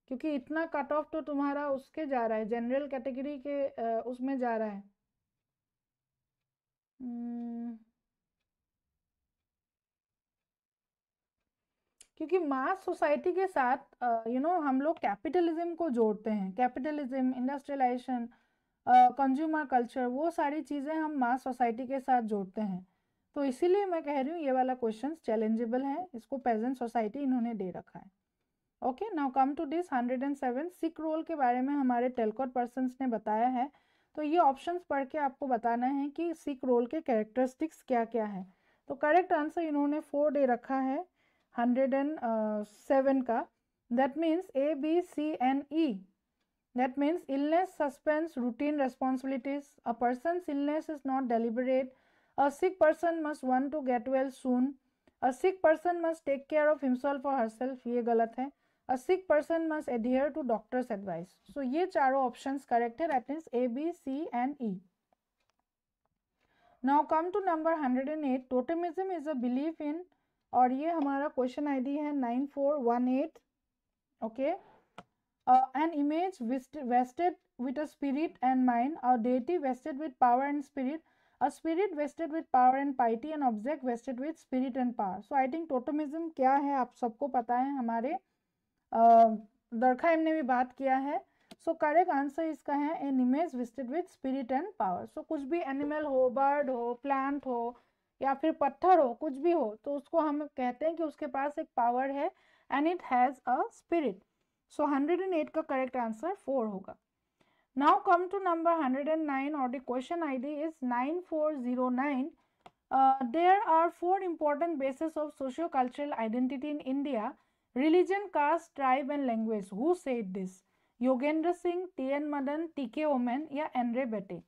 क्योंकि इतना कट ऑफ तो तुम्हारा उसके जा रहा है जनरल कैटेगरी के uh, उसमें जा रहा है hmm. क्योंकि मास सोसाइटी के साथ यू नो हम लोग कैपिटलिज्म को जोड़ते हैं कैपिटलिज्म इंडस्ट्रियलाइजेशन कंज्यूमर कल्चर वो सारी चीज़ें हम मास सोसाइटी के साथ जोड़ते हैं तो इसीलिए मैं कह रही हूँ ये वाला क्वेश्चन चैलेंजेबल है इसको प्रेजेंट सोसाइटी इन्होंने दे रखा है okay now come to this hundred and seven sick role के बारे में हमारे टेलकोट पर्सन ने बताया है तो ये ऑप्शन पढ़ के आपको बताना है कि सिक रोल के कैरेक्टरिस्टिक्स क्या क्या है तो करेक्ट आंसर इन्होंने फोर डे रखा है हंड्रेड एंड सेवन का that means A B C and E that means illness suspends routine responsibilities a person illness is not deliberate a sick person must want to get well soon a sick person must take care of himself और herself ये गलत है a sick person must adhere to doctor's advice so ये चारों option correct है that means A B C and E Now come to number 108. Totemism is a belief in और ये हमारा क्वेश्चन आईडी है nine four one eight okay an image vested with a spirit and mind और deity vested with power and spirit a spirit vested with power and piety and object vested with spirit and power so I think totemism क्या है आप सबको पता है हमारे uh, दरखाइम ने भी बात किया है सो करेक्ट आंसर इसका है an image vested with spirit and power so कुछ भी एनिमल हो बर्ड हो प्लांट हो या फिर पत्थर हो कुछ भी हो तो उसको हम कहते हैं कि उसके पास एक पावर है and it has a spirit so hundred and eight का करेक्ट आंसर फोर होगा now come to number hundred and nine और the question I D is nine four zero nine there are four important basis of socio cultural identity in India religion caste tribe and language who said this Yogendra Singh T N Madan T K Oommen या Andre Beteille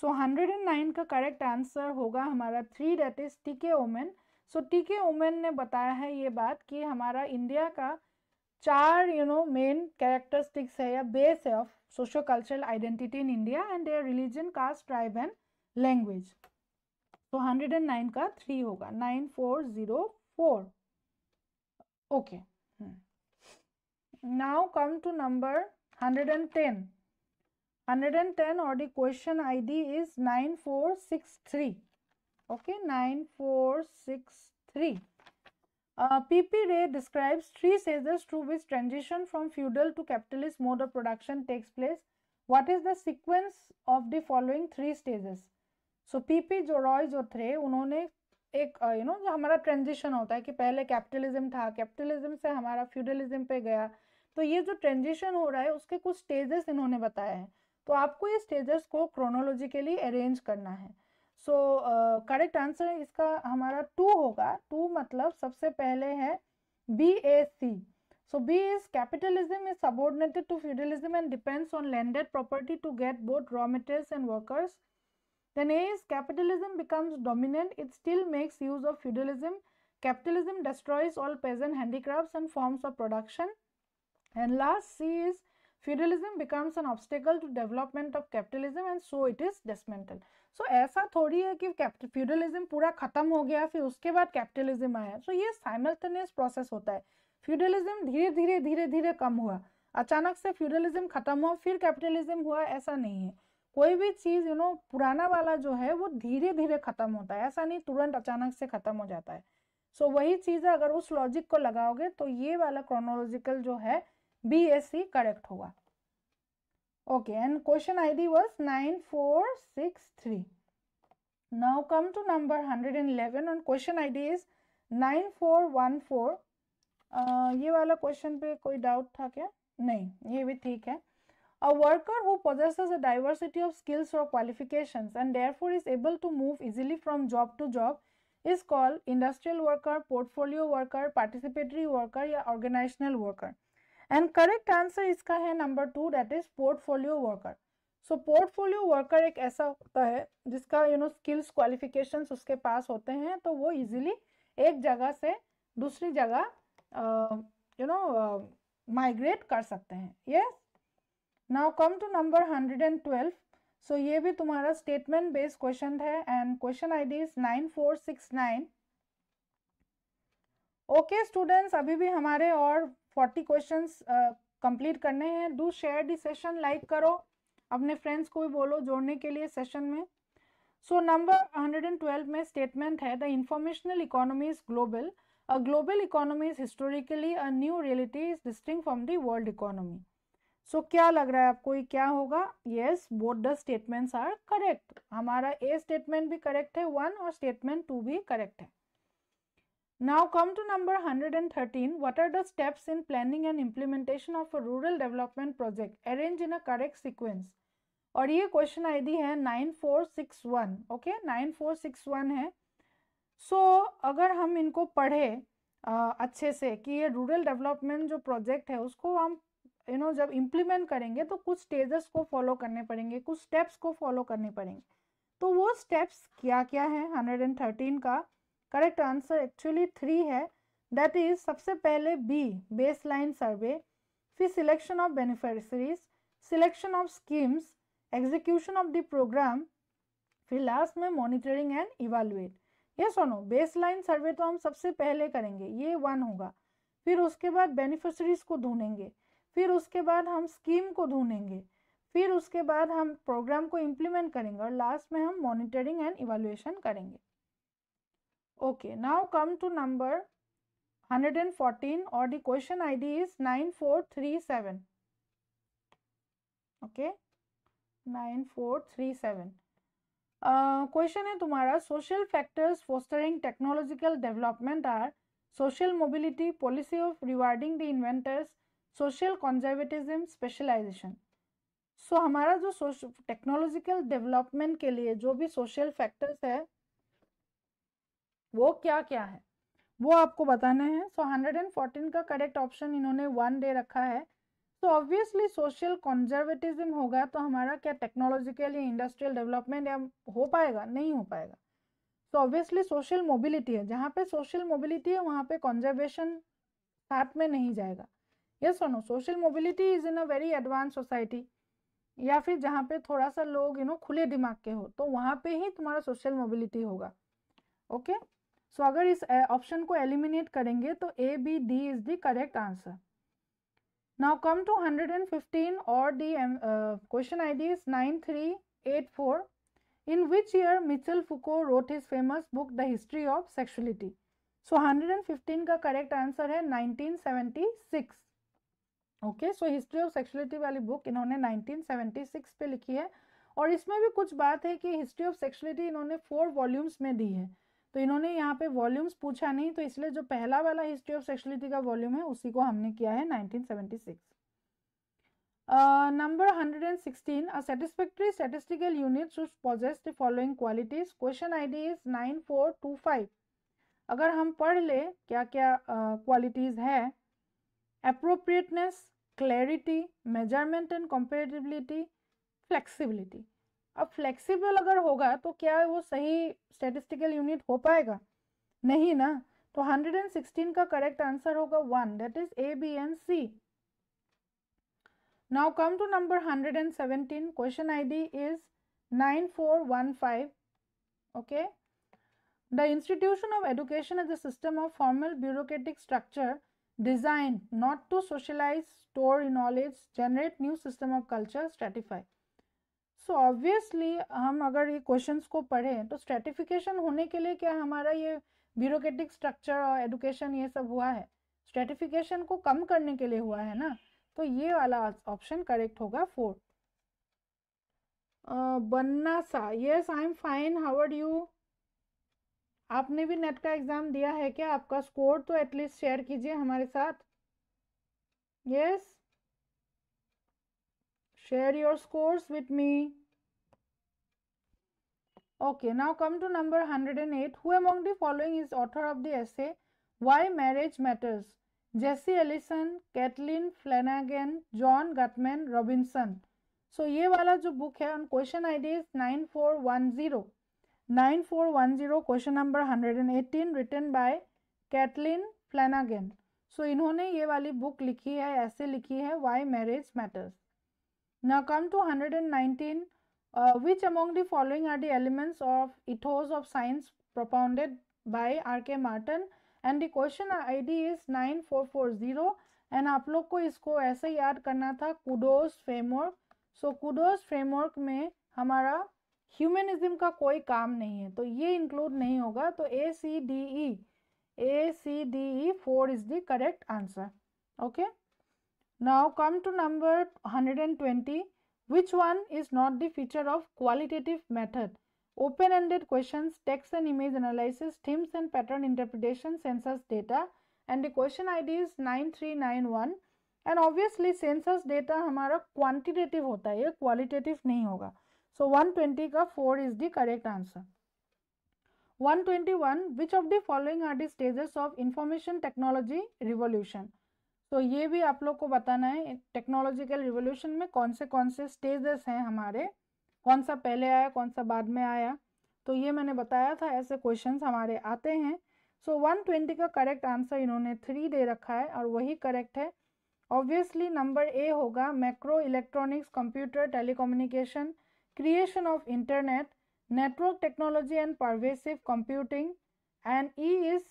so hundred and nine का correct answer होगा हमारा three that is T K Oommen so T K Oommen ने बताया है ये बात कि हमारा इंडिया का चार यू नो मेन कैरेक्टरिस्टिक्स है या बेस है of socio cultural identity in India and there religion caste tribe and language तो हंड्रेड एंड नाइन का थ्री होगा nine four zero four okay now come to number hundred and ten hundred and ten और the question I D is nine four six three okay nine four six three P P Rey describes three सेजेस to which transition from feudal to capitalist mode of production takes place what is the sequence of the following three stages so P P जो Roy जो थे उन्होंने एक you uh, no जो हमारा transition होता है कि पहले कैपिटलिज्म था कैपिटलिज्म से हमारा फ्यूडलिज्म पे गया तो ये जो ट्रांजिशन हो रहा है उसके कुछ स्टेजेस इन्होंने बताया है तो आपको ये स्टेजेस को क्रोनोलॉजिकली अरेंज करना है सो करेक्ट आंसर इसका हमारा टू होगा टू मतलब सबसे पहले है B A C so B is capitalism is subordinated to feudalism and depends on landed property to get both raw materials and workers then A is capitalism becomes dominant it still makes use of feudalism capitalism destroys all peasant handicraft and forms of production and last C is feudalism becomes an obstacle to development of capitalism and so it is dismantle so ऐसा थोड़ी है कि feudalism पूरा खत्म हो गया फिर उसके बाद कैपिटलिज्म आया so तो ये साइमल्टेनियस प्रोसेस होता है फ्यूडलिज्म धीरे धीरे धीरे धीरे कम हुआ अचानक से फ्यूडलिज्म खत्म हुआ फिर कैपिटलिज्म हुआ ऐसा नहीं है कोई भी चीज़ यू नो पुराना वाला जो है वो धीरे धीरे खत्म होता है ऐसा नहीं तुरंत अचानक से खत्म हो जाता है सो so, वही चीज़ अगर उस लॉजिक को लगाओगे तो ये वाला क्रोनोलॉजिकल जो है बी एस सी करेक्ट होगा okay and question I D was nine four six three now come to number hundred and eleven and question I D is nine four one four ये वाला question पे कोई doubt था क्या नहीं ये भी ठीक है a worker who possesses a diversity of skills और qualifications and therefore is able to move easily from job to job is called industrial worker portfolio worker participatory worker या organizational worker and correct answer इसका है number two date is portfolio worker so portfolio worker एक ऐसा होता है जिसका you know skills qualification उसके पास होते हैं तो वो इजिली एक जगह से दूसरी जगह यू नो माइग्रेट कर सकते हैं yes now come to number hundred and twelve so ये भी तुम्हारा स्टेटमेंट बेस्ड क्वेश्चन है and question I D is nine four six nine okay students अभी भी हमारे और फोर्टी क्वेश्चन कंप्लीट करने हैं do share the session like करो अपने फ्रेंड्स को भी बोलो जोड़ने के लिए सेशन में so number hundred and twelve में स्टेटमेंट है the informational economy is global a global economy is historically a new reality is distinct from the world economy so क्या लग रहा है आपको ये क्या होगा yes both the statements are correct हमारा ए स्टेटमेंट भी करेक्ट है वन और स्टेटमेंट टू भी करेक्ट है Now come to number 113. What are the steps in planning and implementation of a rural development project? Arrange in a correct sequence. और ये question आई दी है 9461 okay okay? 9461 है so so, अगर हम इनको पढ़े आ, अच्छे से कि ये रूरल डेवलपमेंट जो प्रोजेक्ट है उसको हम यू you नो know, जब इम्प्लीमेंट करेंगे तो कुछ स्टेजेस को फॉलो करने पड़ेंगे कुछ स्टेप्स को फॉलो करने पड़ेंगे तो वो स्टेप्स क्या क्या है 113 का करेक्ट आंसर एक्चुअली थ्री है दैट इज सबसे पहले बी बेस लाइन सर्वे फिर selection of beneficiaries selection of schemes execution of the programme फिर लास्ट में मॉनिटरिंग एंड इवालुएट ये सुनो बेस लाइन सर्वे तो हम सबसे पहले करेंगे ये वन होगा फिर उसके बाद बेनिफिशरीज को ढूंढेंगे फिर उसके बाद हम स्कीम को ढूंढेंगे फिर उसके बाद हम प्रोग्राम को इम्प्लीमेंट करेंगे और लास्ट में हम मॉनिटरिंग एंड इवेलुएशन करेंगे Okay, now come to number 114 or the question ID is 9437. Okay, 9437. Question uh, है तुम्हारा social factors fostering technological development are social mobility policy of rewarding the inventors social conservatism specialization so so, हमारा जो technological development के लिए जो भी social factors है वो क्या क्या है वो आपको बताने हैं सो हंड्रेड एंड फोर्टीन का करेक्ट ऑप्शन इन्होंने वन डे रखा है तो ऑब्वियसली सोशल कॉन्जर्वेटिज्म होगा तो हमारा क्या टेक्नोलॉजिकल या इंडस्ट्रियल डेवलपमेंट या हो पाएगा नहीं हो पाएगा तो ऑब्वियसली सोशल मोबिलिटी है जहाँ पे सोशल मोबिलिटी है वहाँ पे कॉन्जर्वेशन साथ में नहीं जाएगा ये सुनो social mobility is in a very advance society या फिर जहाँ पे थोड़ा सा लोग यू नो खुले दिमाग के हो तो वहाँ पे ही तुम्हारा सोशल मोबिलिटी होगा ओके okay? सो so, अगर इस ऑप्शन को एलिमिनेट करेंगे तो A B D is the correct answer now come to hundred and fifteen और the um question I D is nine three eight four in which year Michel Foucault wrote his famous book the history of sexuality so hundred and fifteen का correct answer है nineteen seventy six okay so history of sexuality वाली book इन्होंने nineteen seventy six पे लिखी है और इसमें भी कुछ बात है कि हिस्ट्री ऑफ सेक्शुअलिटी इन्होंने फोर वॉल्यूम्स में दी है तो इन्होंने यहाँ पे वॉल्यूम्स पूछा नहीं तो इसलिए जो पहला वाला हिस्ट्री ऑफ सेक्सुअलिटी का वॉल्यूम है उसी को हमने किया है 1976 number hundred and sixteen a satisfactory statistical unit should possess the following qualities question ID is nine four two five अगर हम पढ़ ले क्या क्या क्वालिटीज uh, है appropriateness clarity measurement and comparability flexibility अब फ्लेक्सिबल अगर होगा तो क्या वो सही स्टेटिस्टिकल यूनिट हो पाएगा नहीं ना तो 116 का करेक्ट आंसर होगा one that is A B and C now come to number 117 question ID is 9415 okay the institution of education is the system of formal bureaucratic structure design not to socialize store knowledge generate new system of culture stratify so so obviously हम अगर ये questions को पढ़ें तो stratification होने के लिए क्या हमारा ये ब्यूरोक्रेटिक स्ट्रक्चर और एडुकेशन ये सब हुआ है स्ट्रेटिफिकेशन को कम करने के लिए हुआ है ना तो ये वाला ऑप्शन करेक्ट होगा फोर्थ बनना सा yes I am fine how are you आपने भी नेट का एग्ज़ाम दिया है क्या आपका स्कोर तो एटलीस्ट शेयर कीजिए हमारे साथ yes yes? share your scores with me okay now come to number 108 who among the following is author of the essay why marriage matters jesse ellison kathleen flanagan john gutman robinson so so, ये वाला जो book है on question ID is 9410 9410 question number 118 written by Caitlin Flanagan so इन्होंने ये वाली book लिखी है ऐसे लिखी है why marriage matters Now come to 119. Uh, which among the following are the elements of ethos of science propounded by r k Martin? and the question id is 9440 and four zero and आप लोग को इसको ऐसे याद करना था kudos framework so kudos framework में हमारा ह्यूमनिज्म का कोई काम नहीं है तो ये इंक्लूड नहीं होगा तो A C D E A C D E four is the correct answer okay Now come to number 120. Which one is not the feature of qualitative method? Open-ended questions, text and image analysis, themes and pattern interpretation, census data and the question ID is 9391 and obviously census data हमारा quantitative होता है ये qualitative नहीं होगा. So 120 का 4 is the correct answer. 121 Which of the following are the stages of information technology revolution? तो ये भी आप लोग को बताना है टेक्नोलॉजिकल रिवोल्यूशन में कौन से कौन से स्टेजेस हैं हमारे कौन सा पहले आया कौन सा बाद में आया तो ये मैंने बताया था ऐसे क्वेश्चंस हमारे आते हैं सो वन ट्वेंटी का करेक्ट आंसर इन्होंने थ्री दे रखा है और वही करेक्ट है ऑब्वियसली नंबर ए होगा macro electronics computer telecommunication creation of internet network technology and pervasive computing and E is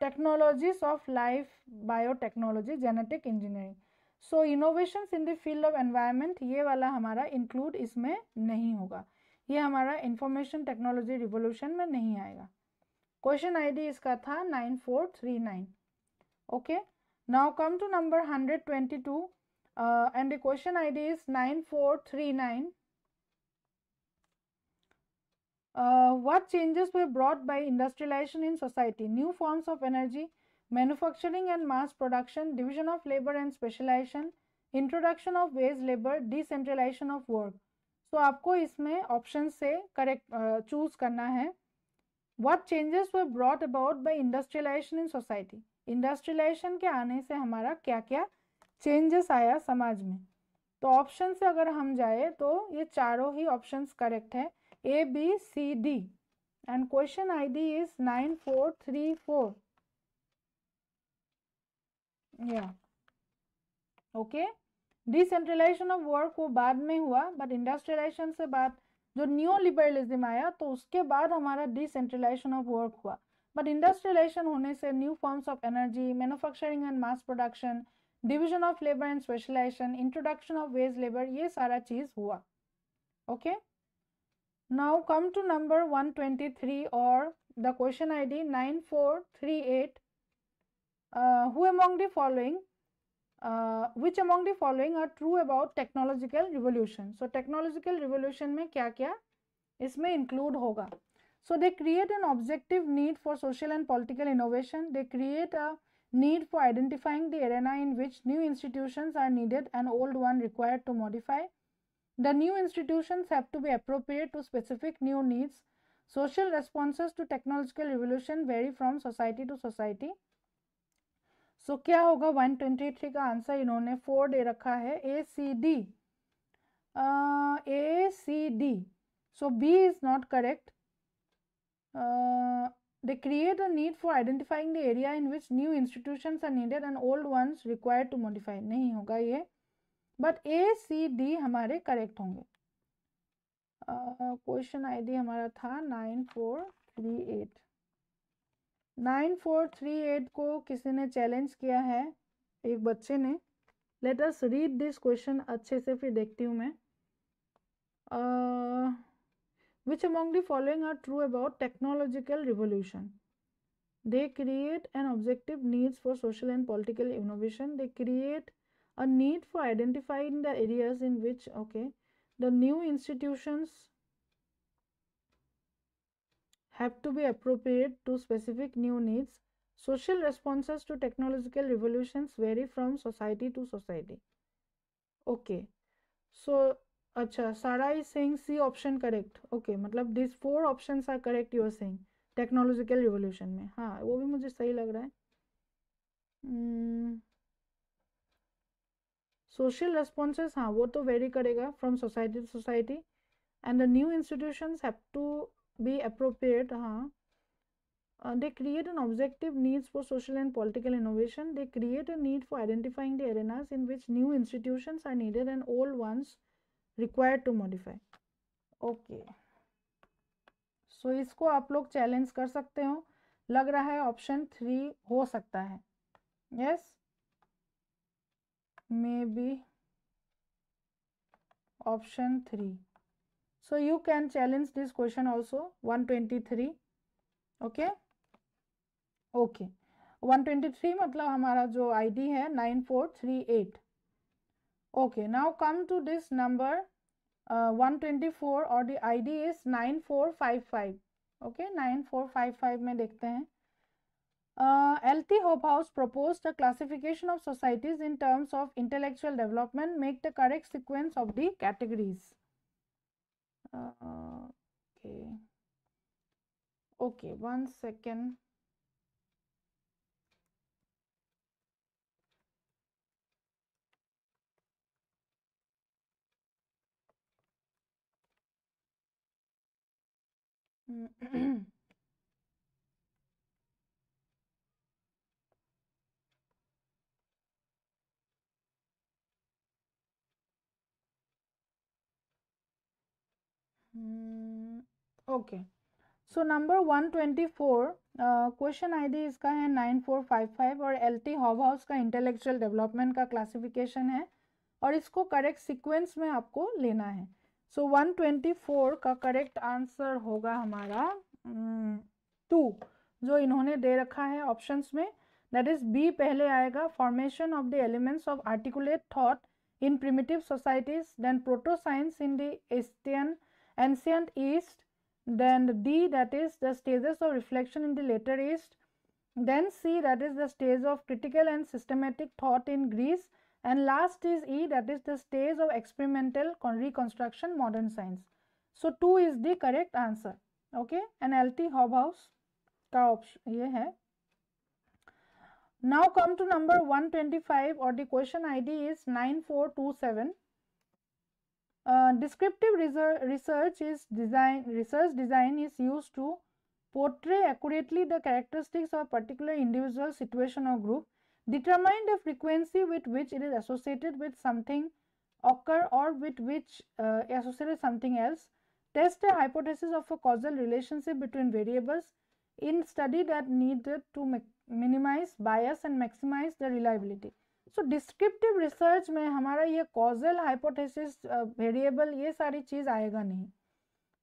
technologies of life biotechnology genetic engineering so innovations in the field of environment ये वाला हमारा include इसमें नहीं होगा ये हमारा information technology revolution में नहीं आएगा क्वेश्चन आईडी इसका था nine four three nine okay now come to number hundred twenty two and the question ID is nine four three nine what changes were brought by industrialization in society new forms of energy manufacturing and mass production division of labour and and introduction of wage labour decentralization of work so आपको इसमें option से correct choose uh, करना है what changes were brought about by industrialization in society industrialization के आने से हमारा क्या क्या चेंजेस आया समाज में तो ऑप्शन से अगर हम जाए तो ये चारों ही ऑप्शन करेक्ट है and question I D is nine four four फोर या ओके डिसेंट्रलाइजेशन ऑफ वर्क वो बाद में हुआ बट इंडस्ट्रियलाइजेशन से बाद जो न्यू लिबरलिज्म आया तो उसके बाद हमारा डिसेंट्रलाइजेशन ऑफ वर्क हुआ बट इंडस्ट्रियलाइजेशन होने से new forms of energy manufacturing and mass production division of labour and specialization introduction of wage labour ये सारा चीज़ हुआ okay okay? Now come to number 123 or the question ID 9438. Uh, who among the following, uh, which among the following are true about technological revolution? So technological revolution में क्या क्या इसमें include hoga. So they create an objective need for social and political innovation. They create a need for identifying the arena in which new institutions are needed and old one required to modify. The new institutions have to be appropriate to specific new needs. Social responses to technological revolution vary from society to society. So so, क्या होगा 123 का answer इन्होंने four दे रखा है A C D A C D so B is not correct they create a need for identifying the area in which new institutions are needed and old ones required to modify नहीं होगा ये but A C D हमारे correct होंगे question uh, ID हमारा था nine four three eight nine four three eight को किसी ने चैलेंज किया है एक बच्चे ने let us read this question अच्छे से फिर देखती हूँ मैं which among the following are true about technological revolution they create an objective needs for social and political innovation they create a need for identifying the areas in which okay the new institutions have to be appropriate to specific new needs social responses to technological revolutions vary from society to society okay so acha sara is saying c option correct okay matlab these four options are correct you are saying technological revolution में हाँ वो भी मुझे सही लग रहा है social responses हाँ वो तो वेरी करेगा from society to society and the new institution have to be appropriate हाँ they create an objective needs for social and political innovation they create a need for identifying the arenas in which new institution are needed and old ones required to modify okay so इसको आप लोग challenge कर सकते हो लग रहा है option three हो सकता है yes yes? Maybe option three so you can challenge this question also one twenty three okay okay one twenty three मतलब हमारा जो आई डी है nine four three eight okay now come to this number one twenty four और the I D is nine four five five okay nine four five five में देखते हैं uh, L.T. Hopehouse proposed a classification of societies in terms of intellectual development. Make the correct sequence of the categories. Uh, okay. Okay, one second. Mm, okay so number one twenty four question I D इसका है nine four five five और L T Hobhouse का intellectual development का classification है और इसको correct sequence में आपको लेना है सो वन ट्वेंटी फोर का करेक्ट आंसर होगा हमारा टू hmm, जो इन्होंने दे रखा है ऑप्शंस में दैट इज बी पहले आएगा formation of the elements of articulate thought in primitive societies then proto science in the एस्टियन ancient East, then D that is the stages of reflection in the later East, then C that is the stage of critical and systematic thought in Greece, and last is E that is the stage of experimental reconstruction modern science. So 2 is the correct answer. Okay, and LT Hobhouse का option ये है now come to number 125 or the question id is 9427 uh, descriptive research, is design research design is used to portray accurately the characteristics of particular individual situation or group determine the frequency with which it is associated with something occur or with which uh, associated something else test the hypothesis of a causal relationship between variables in study that needed to minimize bias and maximize the reliability so descriptive research में हमारा ये causal hypothesis variable ये सारी चीज़ आएगा नहीं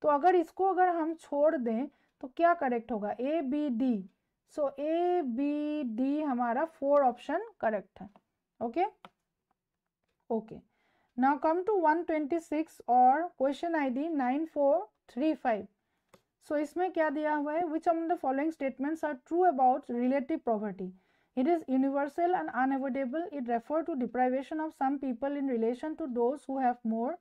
तो अगर इसको अगर हम छोड़ दें तो क्या करेक्ट होगा A B D so A B D हमारा फोर ऑप्शन करेक्ट है okay okay now come to 126 और question I three five so इसमें क्या दिया हुआ है which of the following statements are true about relative property It is universal and unavoidable. It refers to deprivation of some people in relation to those who have more.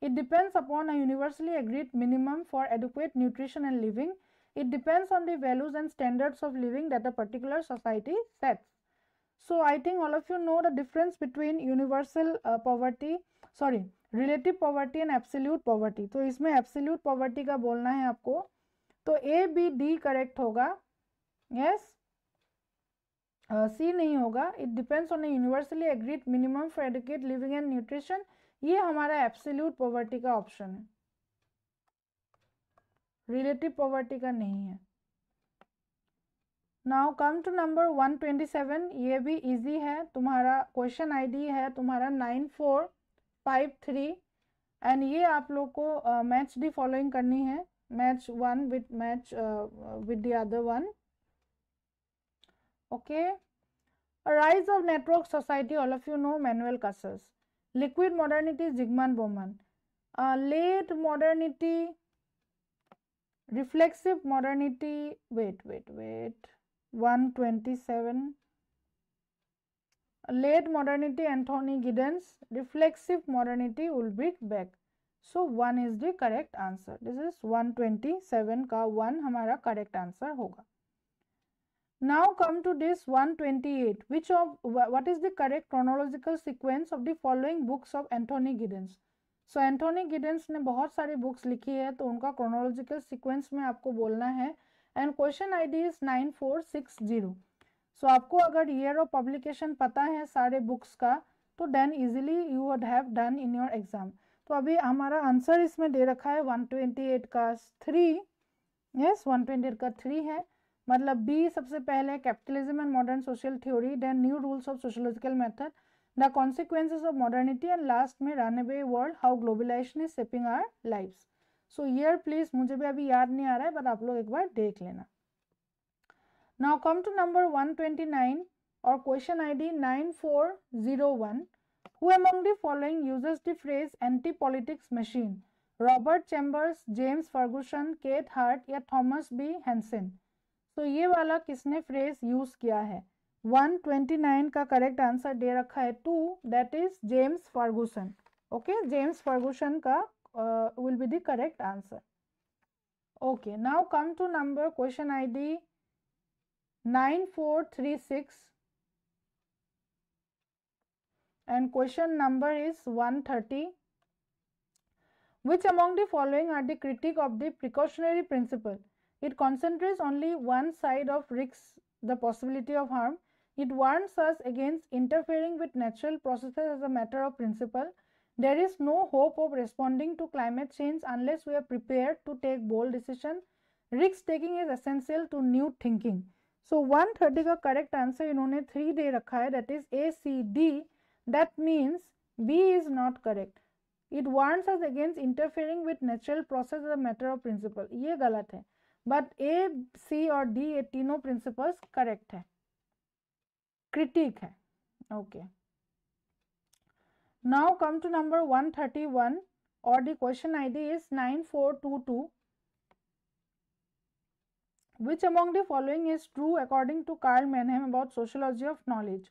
It depends upon a universally agreed minimum for adequate nutrition and living. It depends on the values and standards of living that a particular society sets. So, I think all of you know the difference between universal uh, poverty, sorry, relative poverty and absolute poverty. is my absolute poverty ka bolna hai aapko. So, A B correct होगा yes? C uh, नहीं होगा it depends on a universally agreed minimum for adequate living and nutrition ये हमारा absolute poverty का option है relative poverty का नहीं है नाउ कम टू नंबर 127 ये भी इजी है तुम्हारा क्वेश्चन आईडी है तुम्हारा 9453 एंड ये आप लोग को मैच डी फॉलोइंग करनी है match one with match with the other one okay a rise of network society all of you know manuel casas liquid modernity zygmunt bauman uh, late modernity reflexive modernity wait wait wait 127 late modernity anthony giddens reflexive modernity ulbricht beck so one is the correct answer this is 127 ka one hamara correct answer hoga Now come to this 128. Which of what is the correct chronological sequence of the following books of Anthony Giddens? So Anthony Giddens ने बहुत सारी books लिखी है तो उनका chronological sequence में आपको बोलना है and question ID is nine four six zero so आपको अगर ईयर ऑफ पब्लिकेशन पता है सारे बुक्स का तो then easily you would have done in your exam तो अभी हमारा आंसर इसमें दे रखा है 128 का थ्री यस yes, 128 का थ्री है मतलब बी सबसे पहले capitalism and modern social theory then new rules of sociological method the consequences of modernity and last में runaway world how globalization is shaping our life so यर please मुझे भी अभी याद नहीं आ रहा है बट आप लोग एक बार देख लेना now come to number one और question I D Who among the following uses the phrase anti-politics machine? Robert Chambers, James Ferguson, Kate Hart या Thomas B. Hansen? तो ये वाला किसने फ्रेज यूज किया है वन ट्वेंटी नाइन का correct answer दे रखा है two that is James Ferguson okay James Ferguson का will be the correct answer okay now come to number question I D nine four three six and question number is one thirty which among the following are the critique of the precautionary principle It concentrates only one side of risks, the possibility of harm. It warns us against interfering with natural processes as a matter of principle. There is no hope of responding to climate change unless we are prepared to take bold decisions. Risk taking is essential to new thinking. So one thirty, thirty correct answer in only three day. रखा है is A C D. That means B is not correct. It warns us against interfering with natural processes as a matter of principle. ये गलत है but A सी और D ये तीनों principles correct है critique है okay now come to number one thirty one और the question I D is nine four two two which among the following is true according to Karl Mannheim about sociology of knowledge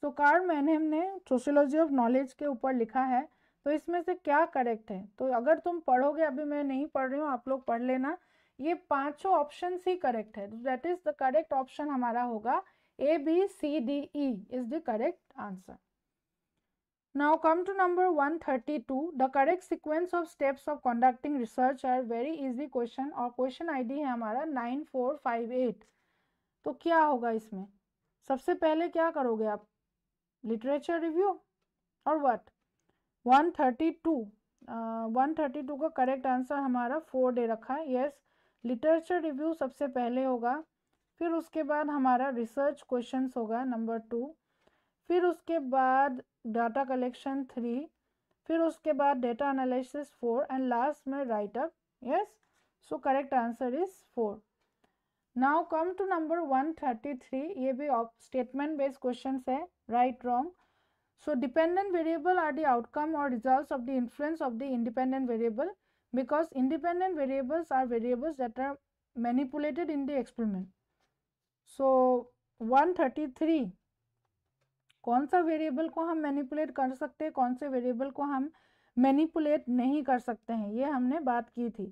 so Karl Mannheim ने sociology of knowledge के ऊपर लिखा है तो इसमें से क्या करेक्ट है तो अगर तुम पढ़ोगे अभी मैं नहीं पढ़ रही हूँ आप लोग पढ़ लेना ये पांचों ऑप्शन ही करेक्ट है that is the correct option हमारा होगा A B C D E is the correct answer now come to number one thirty two the correct sequence of steps of conducting research are very easy question और question ID है हमारा nine four five eight तो क्या होगा इसमें सबसे पहले क्या करोगे आप लिटरेचर रिव्यू और what one thirty two one thirty two का करेक्ट आंसर हमारा फोर डे रखा है यस लिटरेचर रिव्यू सबसे पहले होगा फिर उसके बाद हमारा रिसर्च क्वेश्चंस होगा नंबर टू फिर उसके बाद डाटा कलेक्शन थ्री फिर उसके बाद data analysis four and last में write up yes so correct answer is four now come to number one thirty three ये भी स्टेटमेंट बेस्ड क्वेश्चन है right wrong so dependent variable are the outcome और result of the influence of the independent variable because independent variables are variables that are manipulated in the experiment so 133 कौन सा variable को हम manipulate कर सकते हैं कौन से वेरिएबल को हम मैनिपुलेट नहीं कर सकते हैं ये हमने बात की थी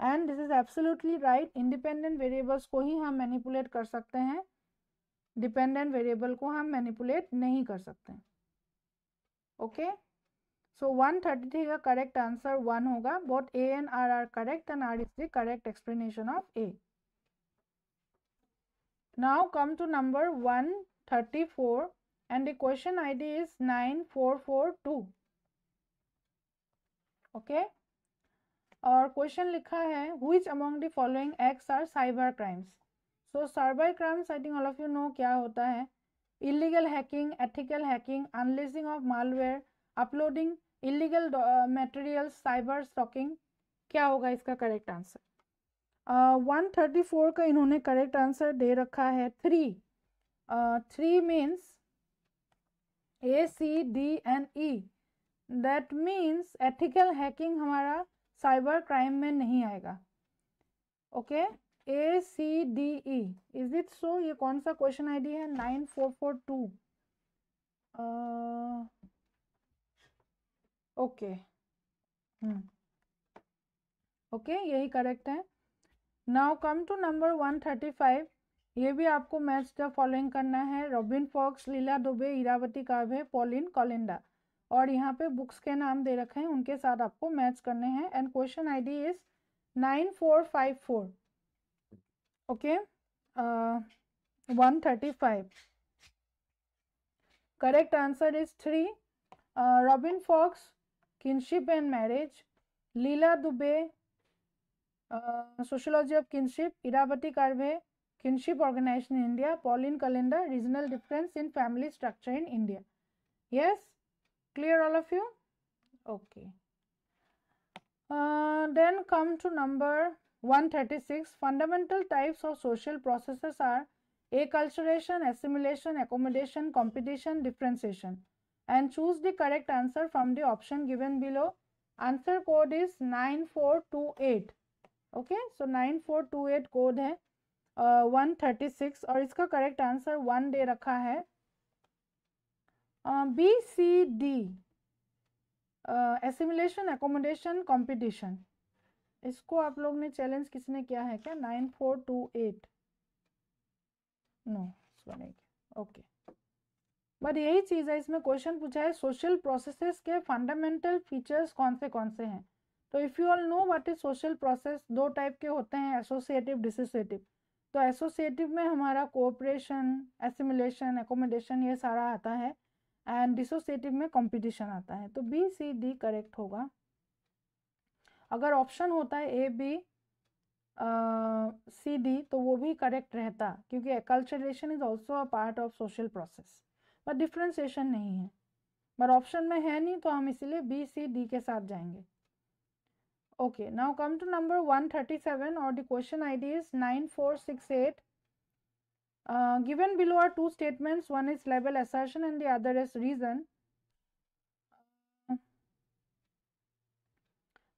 and this is absolutely right independent variables को ही हम मैनिपुलेट कर सकते हैं डिपेंडेंट वेरिएबल को हम मैनिपुलेट नहीं कर सकते okay okay? So one thirty three का करेक्ट आंसर वन होगा both A and R R correct and R is the correct explanation of A now come to number one thirty four and the question I D is nine four four two okay और question लिखा है which among the following acts are cyber crimes so cyber crimes I think all of you know क्या होता है illegal hacking ethical hacking unleashing of malware uploading illegal material cyber stalking क्या होगा इसका correct answer one thirty four का इन्होंने correct answer दे रखा है three three means A C D and E that means ethical hacking हमारा cyber crime में नहीं आएगा okay A C D E is it so ये कौन सा क्वेश्चन आईडी है nine four four two okay hmm. Okay यही correct है now come to number one thirty five ये भी आपको मैच द फॉलोइंग करना है Robin Fox Leela Dube Irawati Karve Pauline कॉलिंडा और यहाँ पे बुक्स के नाम दे रखे हैं उनके साथ आपको मैच करने हैं and question ID is nine four five four okay one thirty five correct answer is three Robin Fox kinship and marriage leela dubey uh, sociology of kinship irabati karve kinship organization in india pauline calendar regional difference in family structure in india yes clear all of you okay uh, then come to number 136 fundamental types of social processes are acculturation assimilation accommodation competition differentiation and choose the correct answer from the option given below. Answer code is 9428. okay so 9428 code hai uh, 136 aur iska correct answer 1 इसका rakha hai uh, b c d uh, assimilation accommodation competition इसको आप लोग ने challenge किसने किया है क्या nine four two eight no बनेगा ओके बट यही चीज है इसमें क्वेश्चन पूछा है सोशल प्रोसेसेस के फंडामेंटल फीचर्स कौन से कौन से हैं तो if you all know what is social process दो टाइप के होते हैं एसोसिएटिव डिसोसिएटिव तो एसोसिएटिव में हमारा कोऑपरेशन एसिमुलेशन एकोमोडेशन ये सारा आता है एंड डिसोसिएटिव में कंपटीशन आता है तो बी सी डी करेक्ट होगा अगर ऑप्शन होता है ए बी सी डी तो वो भी करेक्ट रहता क्योंकि acculturation is also a part of social process पर डिफ्रेंसीशन नहीं है पर ऑप्शन में है नहीं तो हम इसीलिए बी सी डी के साथ जाएंगे okay now come to number one thirty seven और the question I D is nine four six eight given below are two statements one is level assertion and the other is reason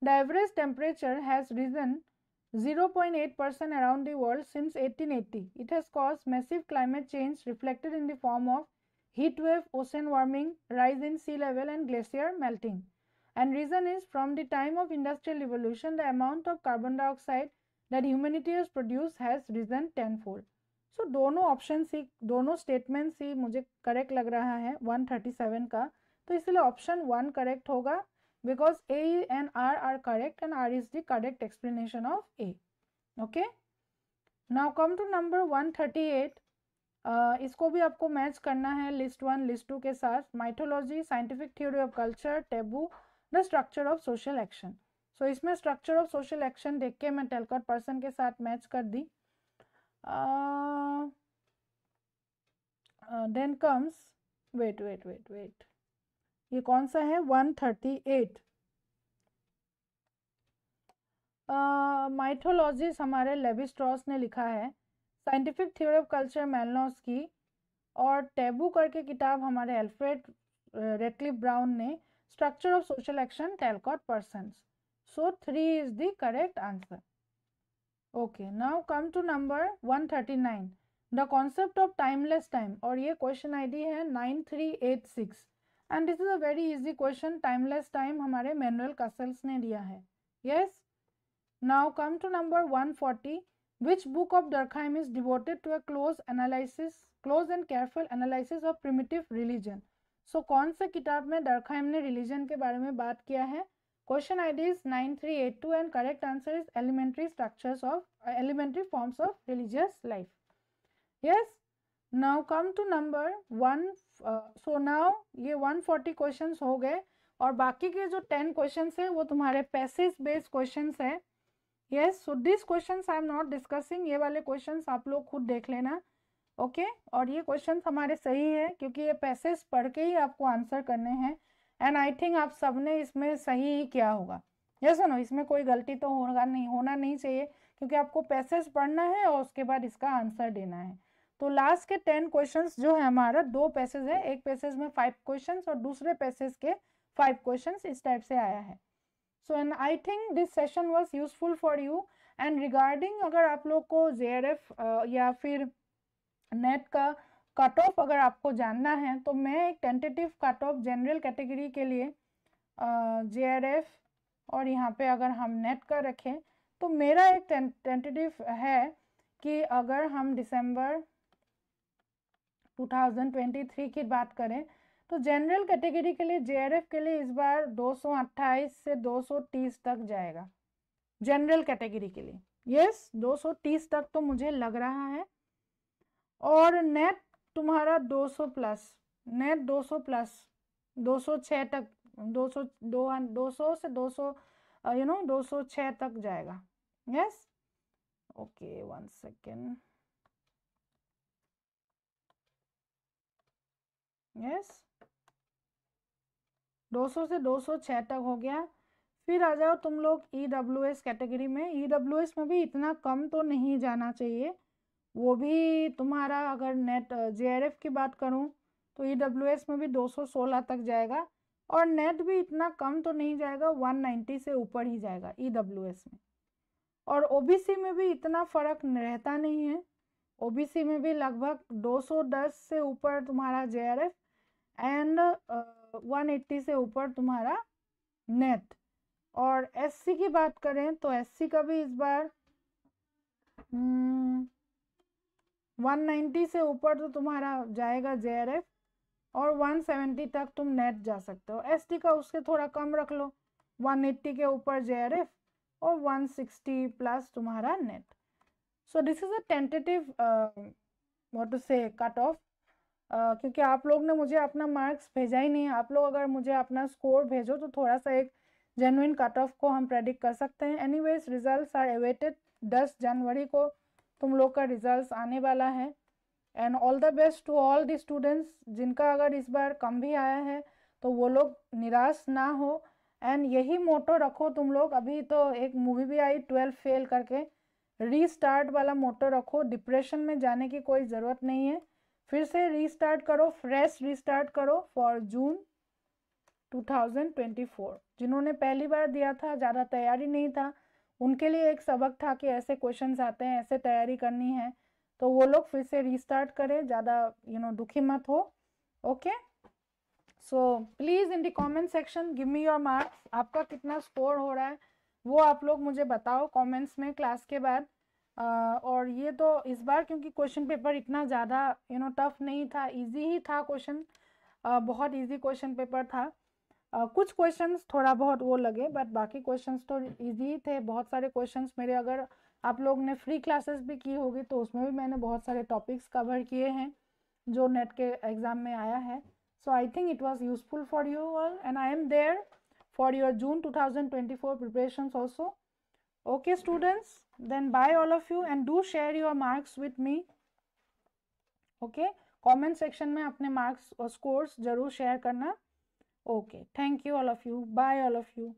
the average temperature has risen zero point eight percent around the world since eighteen eighty it has cause massive climate change reflected in the form of heat wave, ocean warming, rise in sea level and glacier melting. And reason is from the time of industrial revolution, the amount of carbon dioxide that humanity has produced has risen tenfold. So so, दोनों option सी दोनों statement सी मुझे correct लग रहा है 137 का तो इसलिए ऑप्शन वन करेक्ट होगा because A and R R correct and R is the correct explanation of A okay now come to number 138 Uh, इसको भी आपको मैच करना है लिस्ट वन लिस्ट टू के साथ mythology scientific theory of culture taboo the structure of social action so इसमें structure of social action देख के मैं टेलकॉट पर्सन के साथ मैच कर दी then comes wait wait wait wait ये कौन सा है वन थर्टी एट माइथोलॉजिस हमारे लेविस्ट्रॉस ने लिखा है scientific theory of culture Malinowski की और टैबू करके किताब हमारे एल्फ्रेड रेटलिफ ब्राउन ने structure of social action Talcott Parsons so three is the correct answer okay now come to number one thirty nine the concept of timeless time और ये question आई D है nine three eight six and this is a very easy question timeless time हमारे Manuel Castells ने दिया है yes now come to number one forty Which book of Durkheim is devoted to a close analysis, close and careful analysis of primitive religion? So कौन से किताब में durkheim ने religion के बारे में बात किया है Question ID is 9382 and correct answer is elementary structures of uh, elementary forms of religious life. Yes. Now come to number uh, so now ये 140 questions हो गए और बाकी के जो 10 क्वेश्चंस है वो तुम्हारे पैसेज बेस्ड क्वेश्चंस है yes so this question I am not discussing ये वाले क्वेश्चन आप लोग खुद देख लेना ओके okay? और ये क्वेश्चन हमारे सही है क्योंकि ये पैसेज पढ़ के ही आपको आंसर करने हैं एंड आई थिंक आप सब ने इसमें सही ही क्या होगा यस नो इसमें कोई गलती तो होगा नहीं होना नहीं चाहिए क्योंकि आपको पैसेज पढ़ना है और उसके बाद इसका आंसर देना है तो लास्ट के टेन क्वेश्चन जो है हमारा दो पैसेज है एक पैसेज में फाइव क्वेश्चन और दूसरे पैसेज के फाइव क्वेश्चन इस टाइप से आया है so and I think this session was useful for you and regarding अगर आप लोग को जे uh, या फिर नेट का कट ऑफ अगर आपको जानना है तो मैं एक tentative cut off general category के लिए जे आर एफ और यहाँ पे अगर हम नेट का रखें तो मेरा एक टेंटेटिव है कि अगर हम दिसंबर 2023 की बात करें तो जनरल कैटेगरी के लिए जेआरएफ के लिए इस बार 228 से 230 तक जाएगा जनरल कैटेगरी के लिए यस yes, 230 तक तो मुझे लग रहा है और नेट तुम्हारा 200 प्लस नेट 200 प्लस 206 तक 200 दो 200 से 200 यू नो 206 तक जाएगा yes okay one second yes 200 से 206 तक हो गया फिर आ जाओ तुम लोग ई डब्ल्यू एस कैटेगरी में ई डब्ल्यू एस में भी इतना कम तो नहीं जाना चाहिए वो भी तुम्हारा अगर नेट जे आर एफ की बात करूँ तो ई डब्ल्यू एस में भी 216 तक जाएगा और नेट भी इतना कम तो नहीं जाएगा 190 से ऊपर ही जाएगा ई डब्ल्यू एस में और ओ बी सी में भी इतना फ़र्क रहता नहीं है ओ बी सी में भी लगभग 210 से ऊपर तुम्हारा जे आर एफ एंड 180 से ऊपर तुम्हारा नेट और एससी की बात करें तो एससी का भी इस बार वन हम्म, नाइन्टी से ऊपर तो तुम्हारा जाएगा जे और 170 तक तुम नेट जा सकते हो एसटी का उसके थोड़ा कम रख लो 180 के ऊपर जे और 160 प्लस तुम्हारा NET so this is a tentative what to say cut off Uh, क्योंकि आप लोग ने मुझे अपना मार्क्स भेजा ही नहीं है आप लोग अगर मुझे अपना स्कोर भेजो तो थोड़ा सा एक जेनुइन कट ऑफ को हम प्रेडिक्ट कर सकते हैं any ways result are awaited दस जनवरी को तुम लोग का रिजल्ट आने वाला है and all the best to all the students जिनका अगर इस बार कम भी आया है तो वो लोग निराश ना हो एंड यही मोटो रखो तुम लोग अभी तो एक मूवी भी आई ट्वेल्व फेल करके रीस्टार्ट वाला मोटो रखो डिप्रेशन में जाने की कोई ज़रूरत नहीं है फिर से रीस्टार्ट करो फ्रेश रीस्टार्ट करो फॉर जून 2024 जिन्होंने पहली बार दिया था ज़्यादा तैयारी नहीं था उनके लिए एक सबक था कि ऐसे क्वेश्चंस आते हैं ऐसे तैयारी करनी है तो वो लोग फिर से रीस्टार्ट करें ज़्यादा यू नो दुखी मत हो okay so please in the comment section give me your marks आपका कितना स्कोर हो रहा है वो आप लोग मुझे बताओ कॉमेंट्स में क्लास के बाद और ये तो इस बार क्योंकि क्वेश्चन पेपर इतना ज़्यादा यू नो टफ नहीं था इजी ही था क्वेश्चन बहुत इजी क्वेश्चन पेपर था कुछ क्वेश्चंस थोड़ा बहुत वो लगे बट बाकी क्वेश्चंस तो इजी ही थे बहुत सारे क्वेश्चंस मेरे अगर आप लोग ने फ्री क्लासेस भी की होगी तो उसमें भी मैंने बहुत सारे टॉपिक्स कवर किए हैं जो नेट के एग्ज़ाम में आया है so I think it was useful for you all and I am there for your June two thousand twenty four preparation also Okay students, then bye all of you and do share your marks with me. Okay, comment section में अपने marks और scores जरूर share करना. Okay, thank you all of you. Bye all of you.